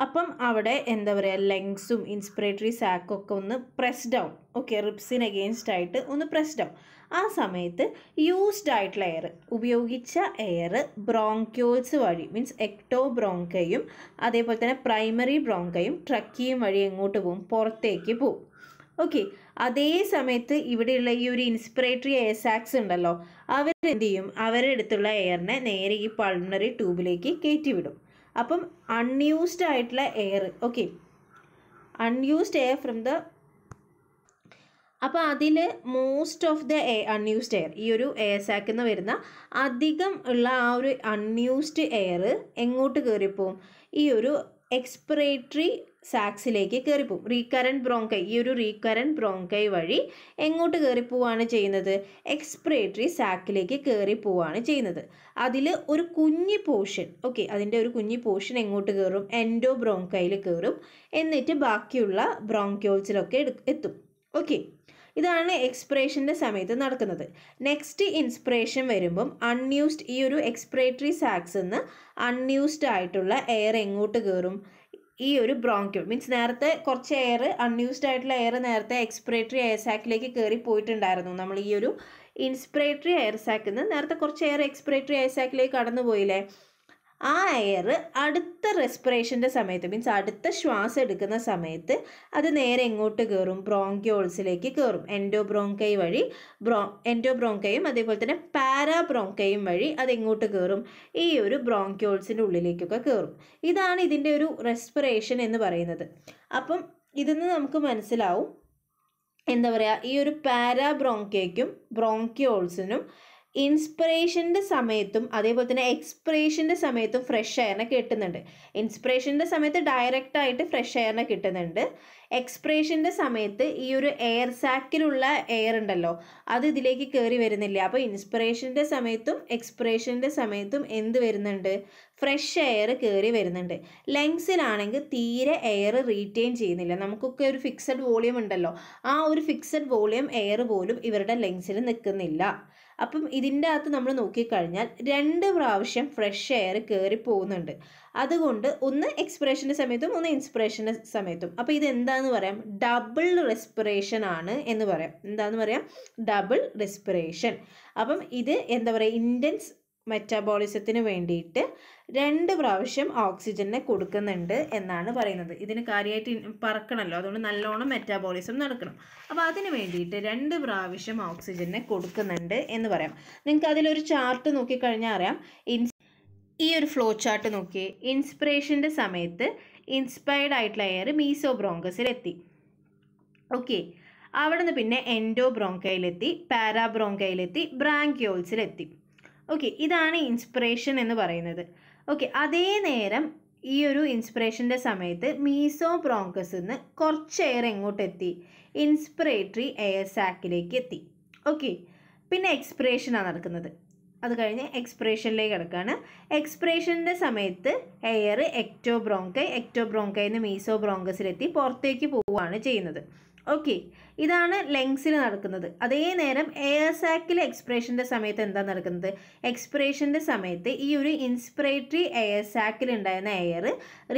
അപ്പം അവിടെ എന്താ പറയുക ലെങ്സും ഇൻസ്പിറേറ്ററി ഒക്കെ ഒന്ന് പ്രസ് ഡൗൺ ഓക്കെ റിബ്സിന് അഗെയിൻസ്റ്റ് ആയിട്ട് ഒന്ന് പ്രസ് ഡൗൺ ആ സമയത്ത് യൂസ്ഡ് ആയിട്ടുള്ള എയർ ഉപയോഗിച്ച എയർ ബ്രോങ്ക്യോൾസ് വഴി മീൻസ് എക്ടോ ബ്രോങ്കയും അതേപോലെ തന്നെ പ്രൈമറി ബ്രോങ്കയും ട്രക്കിയും വഴി എങ്ങോട്ട് പോകും പുറത്തേക്ക് പോകും ഓക്കെ അതേ സമയത്ത് ഇവിടെയുള്ള ഈ ഒരു ഇൻസ്പിറേറ്ററി എയർ സാക്സ് ഉണ്ടല്ലോ അവരെന്ത് ചെയ്യും അവരുടെ അടുത്തുള്ള എയറിനെ നേരെ ഈ പൾമണറി ട്യൂബിലേക്ക് കയറ്റിവിടും അപ്പം അൺയൂസ്ഡ് ആയിട്ടുള്ള air okay unused air from the അപ്പോൾ അതിൽ most of the unused air ഈ ഒരു എയർ സാക്കിൽ നിന്ന് വരുന്ന അധികം ഉള്ള ആ ഒരു അൺയൂസ്ഡ് എയർ എങ്ങോട്ട് കയറിപ്പോവും ഈ ഒരു എക്സ്പിറേറ്ററി സാക്സിലേക്ക് കയറിപ്പോവും റീകരൻ ബ്രോങ്കൈ ഈ ഒരു റീകരൻ ബ്രോങ്കൈ വഴി എങ്ങോട്ട് കയറിപ്പോവാണ് ചെയ്യുന്നത് എക്സ്പിറേറ്ററി സാക്കിലേക്ക് കയറിപ്പോവാണ് ചെയ്യുന്നത് അതിൽ ഒരു കുഞ്ഞി പോർഷൻ ഓക്കെ അതിൻ്റെ ഒരു കുഞ്ഞി പോർഷൻ എങ്ങോട്ട് കയറും എൻഡോ ബ്രോങ്കൈയിൽ കയറും എന്നിട്ട് ബാക്കിയുള്ള ബ്രോങ്കോൾസിലൊക്കെ എത്തും ഓക്കെ ഇതാണ് എക്സ്പിറേഷൻ്റെ സമയത്ത് നടക്കുന്നത് നെക്സ്റ്റ് ഇൻസ്പിറേഷൻ വരുമ്പം അൺയൂസ്ഡ് ഈ ഒരു എക്സ്പിറേറ്ററി സാക്സ് നിന്ന് അൺയൂസ്ഡ് ആയിട്ടുള്ള എയർ എങ്ങോട്ട് കയറും ഈ ഒരു ബ്രോങ്ക്യൂൾ മീൻസ് നേരത്തെ കുറച്ച് എയർ അൺയൂസ്ഡ് ആയിട്ടുള്ള എയർ നേരത്തെ എക്സ്പിറേറ്ററി എയർ സാക്കിലേക്ക് കയറി പോയിട്ടുണ്ടായിരുന്നു നമ്മൾ ഈ ഒരു ഇൻസ്പിറേറ്ററി എയർ സാക്കിൽ നിന്ന് നേരത്തെ കുറച്ച് എയർ എക്സ്പിറേറ്ററി എയർ സാക്കിലേക്ക് കടന്നുപോയില്ലേ ആ എയർ അടുത്ത റെസ്പിറേഷൻ്റെ സമയത്ത് മീൻസ് അടുത്ത ശ്വാസം എടുക്കുന്ന സമയത്ത് അത് നേരെ എങ്ങോട്ട് കയറും ബ്രോങ്കിയോൾസിലേക്ക് കയറും എൻഡോബ്രോങ്കൈ വഴി ബ്രോ എൻഡോബ്രോങ്കയും അതേപോലെ തന്നെ ബ്രോങ്കയും വഴി അത് എങ്ങോട്ട് കയറും ഈ ഒരു ബ്രോങ്ക്യോൾസിൻ്റെ ഉള്ളിലേക്കൊക്കെ കയറും ഇതാണ് ഇതിൻ്റെ ഒരു റെസ്പിറേഷൻ എന്ന് പറയുന്നത് അപ്പം ഇതിൽ നിന്ന് നമുക്ക് മനസ്സിലാവും എന്താ പറയുക ഈ ഒരു പാരാബ്രോങ്കയ്ക്കും ബ്രോങ്കിയോൾസിനും ഇൻസ്പിറേഷൻ്റെ സമയത്തും അതേപോലെ തന്നെ എക്സ്പിറേഷൻ്റെ സമയത്തും ഫ്രഷ് എയറിനെ കിട്ടുന്നുണ്ട് ഇൻസ്പിറേഷൻ്റെ സമയത്ത് ഡയറക്റ്റ് ആയിട്ട് ഫ്രഷ് എയറിനെ കിട്ടുന്നുണ്ട് എക്സ്പിറേഷൻ്റെ സമയത്ത് ഈ ഒരു എയർ സാക്കിലുള്ള എയർ ഉണ്ടല്ലോ അത് ഇതിലേക്ക് കയറി വരുന്നില്ല അപ്പോൾ ഇൻസ്പിറേഷൻ്റെ സമയത്തും എക്സ്പിറേഷൻ്റെ സമയത്തും എന്ത് വരുന്നുണ്ട് ഫ്രഷ് എയർ കയറി വരുന്നുണ്ട് ലങ്സിലാണെങ്കിൽ തീരെ എയർ റീറ്റെയിൻ ചെയ്യുന്നില്ല നമുക്കൊക്കെ ഒരു ഫിക്സഡ് വോളിയം ഉണ്ടല്ലോ ആ ഒരു ഫിക്സഡ് വോളിയം എയർ പോലും ഇവരുടെ ലങ്സിൽ നിൽക്കുന്നില്ല അപ്പം ഇതിൻ്റെ അകത്ത് നമ്മൾ നോക്കിക്കഴിഞ്ഞാൽ രണ്ട് പ്രാവശ്യം ഫ്രഷ് എയർ കയറി പോകുന്നുണ്ട് അതുകൊണ്ട് ഒന്ന് എക്സ്പിറേഷൻ്റെ സമയത്തും ഒന്ന് ഇൻസ്പിറേഷൻ്റെ സമയത്തും അപ്പോൾ ഇത് എന്താണെന്ന് പറയാം ഡബിൾ റെസ്പിറേഷൻ ആണ് എന്ന് പറയാം എന്താണെന്ന് പറയാം ഡബിൾ റെസ്പിറേഷൻ അപ്പം ഇത് എന്താ പറയുക ഇൻറ്റൻസ് മെറ്റാബോളിസത്തിന് വേണ്ടിയിട്ട് രണ്ട് പ്രാവശ്യം ഓക്സിജനെ കൊടുക്കുന്നുണ്ട് എന്നാണ് പറയുന്നത് ഇതിന് കാര്യമായിട്ട് പറക്കണമല്ലോ അതുകൊണ്ട് നല്ലോണം മെറ്റാബോളിസം നടക്കണം അപ്പോൾ അതിന് വേണ്ടിയിട്ട് രണ്ട് പ്രാവശ്യം ഓക്സിജനെ കൊടുക്കുന്നുണ്ട് എന്ന് പറയാം നിങ്ങൾക്ക് അതിലൊരു ചാർട്ട് നോക്കിക്കഴിഞ്ഞാൽ അറിയാം ഇൻസ് ഈ ഒരു ഫ്ലോ ചാർട്ട് നോക്കി ഇൻസ്പിറേഷൻ്റെ സമയത്ത് ഇൻസ്പയർഡ് ആയിട്ടുള്ള എയർ മീസോ ബ്രോങ്കസിലെത്തി ഓക്കെ അവിടുന്ന് പിന്നെ എൻഡോ ബ്രോങ്കയിലെത്തി പാരാബ്രോങ്കയിലെത്തി ബ്രാങ്കിയോൾസിലെത്തി ഓക്കെ ഇതാണ് ഇൻസ്പിറേഷൻ എന്ന് പറയുന്നത് ഓക്കെ അതേ നേരം ഈ ഒരു ഇൻസ്പിറേഷൻ്റെ സമയത്ത് മീസോ ബ്രോങ്കസ് നിന്ന് കുറച്ച് എയർ എങ്ങോട്ടെത്തി ഇൻസ്പിറേറ്ററി എയർ സാക്കിലേക്ക് എത്തി ഓക്കെ പിന്നെ എക്സ്പിറേഷനാണ് നടക്കുന്നത് അത് കഴിഞ്ഞ് എക്സ്പിറേഷനിലേക്ക് കിടക്കുകയാണ് എക്സ്പിറേഷൻ്റെ സമയത്ത് എയർ എക്റ്റോ ബ്രോങ്കൈ എക്റ്റോ ബ്രോങ്കൈന്ന് മീസോ ബ്രോങ്കസിലെത്തി പുറത്തേക്ക് പോവുകയാണ് ചെയ്യുന്നത് ഓക്കെ ഇതാണ് ലെങ്സിൽ നടക്കുന്നത് അതേ നേരം എയർ സാക്കിലെ എക്സ്പ്രേഷൻ്റെ സമയത്ത് എന്താ നടക്കുന്നത് എക്സ്പ്രേഷൻ്റെ സമയത്ത് ഈ ഒരു ഇൻസ്പിറേറ്ററി എയർ സാക്കിൽ ഉണ്ടായിരുന്ന എയർ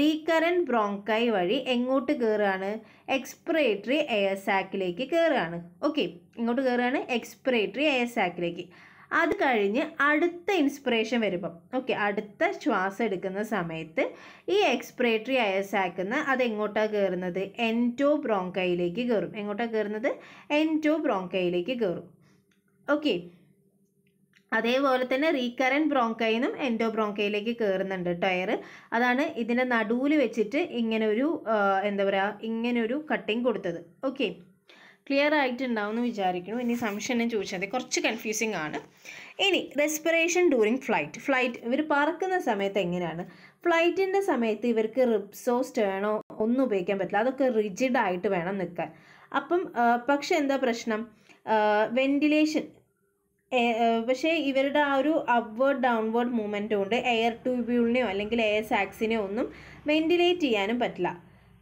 റീകറൻറ്റ് ബ്രോങ്കായി വഴി എങ്ങോട്ട് കയറുകയാണ് എക്സ്പിറേറ്ററി എയർ സാക്കിലേക്ക് കയറുകയാണ് ഓക്കെ ഇങ്ങോട്ട് കയറുകയാണ് എക്സ്പിറേറ്ററി എയർ സാക്കിലേക്ക് അത് കഴിഞ്ഞ് അടുത്ത ഇൻസ്പിറേഷൻ വരുമ്പം ഓക്കെ അടുത്ത ശ്വാസം എടുക്കുന്ന സമയത്ത് ഈ എക്സ്പിറേറ്ററി അയസാക്കുന്ന അത് എങ്ങോട്ടാണ് കയറുന്നത് എൻറ്റോ ബ്രോങ്കയിലേക്ക് കയറും എങ്ങോട്ടാണ് കയറുന്നത് എൻറ്റോ ബ്രോങ്കയിലേക്ക് കയറും ഓക്കെ അതേപോലെ തന്നെ റീകറൻ ബ്രോങ്കൈനും എൻഡോ ബ്രോങ്കയിലേക്ക് കയറുന്നുണ്ട് ടയർ അതാണ് ഇതിൻ്റെ നടുവിൽ വെച്ചിട്ട് ഇങ്ങനെ ഒരു എന്താ പറയുക ഇങ്ങനെ ഒരു കട്ടിങ് കൊടുത്തത് ഓക്കെ ക്ലിയർ ആയിട്ടുണ്ടാവുമെന്ന് വിചാരിക്കുന്നു ഇനി സംശയം ഞാൻ ചോദിച്ചത് കുറച്ച് കൺഫ്യൂസിങ് ആണ് ഇനി റെസ്പിറേഷൻ ഡ്യൂറിങ് ഫ്ലൈറ്റ് ഫ്ലൈറ്റ് ഇവർ പറക്കുന്ന സമയത്ത് എങ്ങനെയാണ് ഫ്ലൈറ്റിൻ്റെ സമയത്ത് ഇവർക്ക് റിബ്സോ സ്റ്റേണോ ഒന്നും ഉപയോഗിക്കാൻ പറ്റില്ല അതൊക്കെ റിജിഡ് ആയിട്ട് വേണം നിൽക്കാൻ അപ്പം പക്ഷെ എന്താ പ്രശ്നം വെന്റിലേഷൻ പക്ഷേ ഇവരുടെ ആ ഒരു അപ്വേർഡ് ഡൗൺവേർഡ് മൂവ്മെൻറ്റ് കൊണ്ട് എയർ ട്യൂബ്യൂളിനെയോ അല്ലെങ്കിൽ എയർ സാക്സിനെയോ ഒന്നും വെന്റിലേറ്റ് ചെയ്യാനും പറ്റില്ല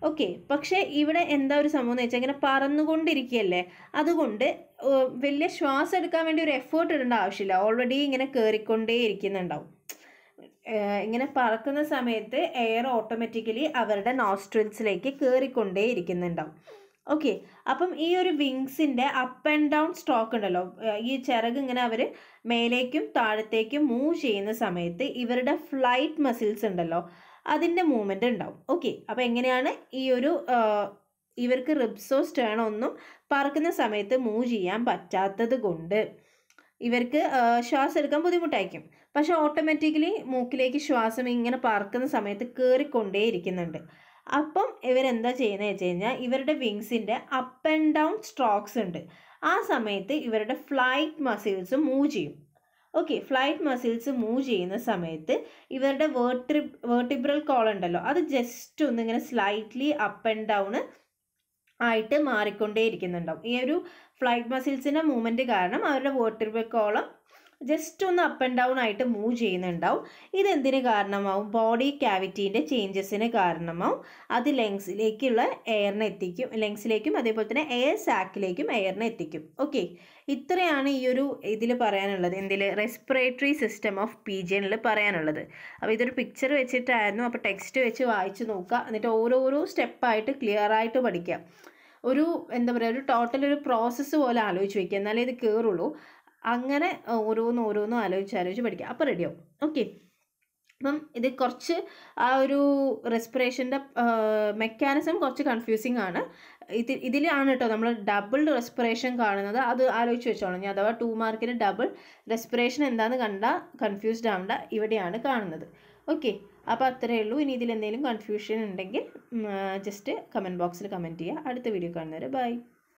ഓക്കെ പക്ഷേ ഇവിടെ എന്താ ഒരു സംഭവം എന്ന് വെച്ചാൽ ഇങ്ങനെ പറന്നുകൊണ്ടിരിക്കുകയല്ലേ അതുകൊണ്ട് വലിയ ശ്വാസം എടുക്കാൻ വേണ്ടി ഒരു എഫേർട്ട് ഇടേണ്ട ആവശ്യമില്ല ഓൾറെഡി ഇങ്ങനെ കയറിക്കൊണ്ടേ ഇരിക്കുന്നുണ്ടാവും ഇങ്ങനെ പറക്കുന്ന സമയത്ത് എയർ ഓട്ടോമാറ്റിക്കലി അവരുടെ നോസ്ട്രിൽസിലേക്ക് കയറിക്കൊണ്ടേ ഇരിക്കുന്നുണ്ടാവും ഓക്കെ അപ്പം ഈ ഒരു വിങ്സിൻ്റെ അപ്പ് ആൻഡ് ഡൗൺ സ്ട്രോക്ക് ഉണ്ടല്ലോ ഈ ചിറക് ഇങ്ങനെ അവർ മേലേക്കും താഴത്തേക്കും മൂവ് ചെയ്യുന്ന സമയത്ത് ഇവരുടെ ഫ്ലൈറ്റ് മസിൽസ് ഉണ്ടല്ലോ അതിൻ്റെ മൂവ്മെൻ്റ് ഉണ്ടാവും ഓക്കെ അപ്പോൾ എങ്ങനെയാണ് ഈ ഒരു ഇവർക്ക് റിബ്സോ സ്റ്റേണോ ഒന്നും പറക്കുന്ന സമയത്ത് മൂവ് ചെയ്യാൻ പറ്റാത്തത് കൊണ്ട് ഇവർക്ക് ശ്വാസം എടുക്കാൻ ബുദ്ധിമുട്ടായിരിക്കും പക്ഷെ ഓട്ടോമാറ്റിക്കലി മൂക്കിലേക്ക് ശ്വാസം ഇങ്ങനെ പറക്കുന്ന സമയത്ത് കയറിക്കൊണ്ടേ ഇരിക്കുന്നുണ്ട് അപ്പം ഇവരെന്താ ചെയ്യുന്നത് വെച്ച് കഴിഞ്ഞാൽ ഇവരുടെ വിങ്സിൻ്റെ അപ്പ് ആൻഡ് ഡൗൺ സ്ട്രോക്സ് ഉണ്ട് ആ സമയത്ത് ഇവരുടെ ഫ്ലൈറ്റ് മസിൽസ് മൂവ് ചെയ്യും ഓക്കെ ഫ്ലൈറ്റ് മസിൽസ് മൂവ് ചെയ്യുന്ന സമയത്ത് ഇവരുടെ വേർട്രി വേർട്ടിബ്രൽ കോൾ ഉണ്ടല്ലോ അത് ജസ്റ്റ് ഒന്ന് ഇങ്ങനെ സ്ലൈറ്റ്ലി അപ്പ് ആൻഡ് ഡൗൺ ആയിട്ട് ഇരിക്കുന്നുണ്ടാവും ഈ ഒരു ഫ്ലൈറ്റ് മസിൽസിൻ്റെ മൂവ്മെൻറ്റ് കാരണം അവരുടെ വേർട്ടിബ്രൽ കോളം ജസ്റ്റ് ഒന്ന് അപ്പ് ആൻഡ് ഡൗൺ ആയിട്ട് മൂവ് ചെയ്യുന്നുണ്ടാവും ഇതെന്തിന് കാരണമാവും ബോഡി ക്യാവിറ്റീൻ്റെ ചേഞ്ചസിന് കാരണമാവും അത് ലെങ്സിലേക്കുള്ള എയറിനെ എത്തിക്കും ലെങ്സിലേക്കും അതേപോലെ തന്നെ എയർ സാക്കിലേക്കും എയറിനെ എത്തിക്കും ഓക്കെ ഇത്രയാണ് ഈ ഒരു ഇതിൽ പറയാനുള്ളത് എന്തിൽ റെസ്പിറേറ്ററി സിസ്റ്റം ഓഫ് പി ജിയനിൽ പറയാനുള്ളത് അപ്പോൾ ഇതൊരു പിക്ചർ വെച്ചിട്ടായിരുന്നു അപ്പോൾ ടെക്സ്റ്റ് വെച്ച് വായിച്ച് നോക്കുക എന്നിട്ട് ഓരോരോ സ്റ്റെപ്പായിട്ട് ക്ലിയർ ആയിട്ട് പഠിക്കുക ഒരു എന്താ പറയുക ഒരു ടോട്ടൽ ഒരു പ്രോസസ്സ് പോലെ ആലോചിച്ച് വയ്ക്കുക എന്നാലേ ഇത് കയറുള്ളൂ അങ്ങനെ ഓരോന്ന് ഓരോന്നും ആലോചിച്ച് ആലോചിച്ച് പഠിക്കുക അപ്പോൾ ആവും ഓക്കെ അപ്പം ഇത് കുറച്ച് ആ ഒരു റെസ്പിറേഷൻ്റെ മെക്കാനിസം കുറച്ച് കൺഫ്യൂസിങ് ആണ് ഇത് ഇതിലാണ് കേട്ടോ നമ്മൾ ഡബിൾ റെസ്പിറേഷൻ കാണുന്നത് അത് ആലോചിച്ച് വെച്ചോളാം ഞാൻ അഥവാ ടു മാർക്കിന് ഡബിൾ റെസ്പിറേഷൻ എന്താണെന്ന് കണ്ട കൺഫ്യൂസ്ഡ് ആവണ്ട ഇവിടെയാണ് കാണുന്നത് ഓക്കെ അപ്പോൾ അത്രയേ ഉള്ളൂ ഇനി ഇതിലെന്തെങ്കിലും എന്തെങ്കിലും കൺഫ്യൂഷൻ ഉണ്ടെങ്കിൽ ജസ്റ്റ് കമൻറ്റ് ബോക്സിൽ കമൻറ്റ് ചെയ്യുക അടുത്ത വീഡിയോ കാണുന്നവരെ ബൈ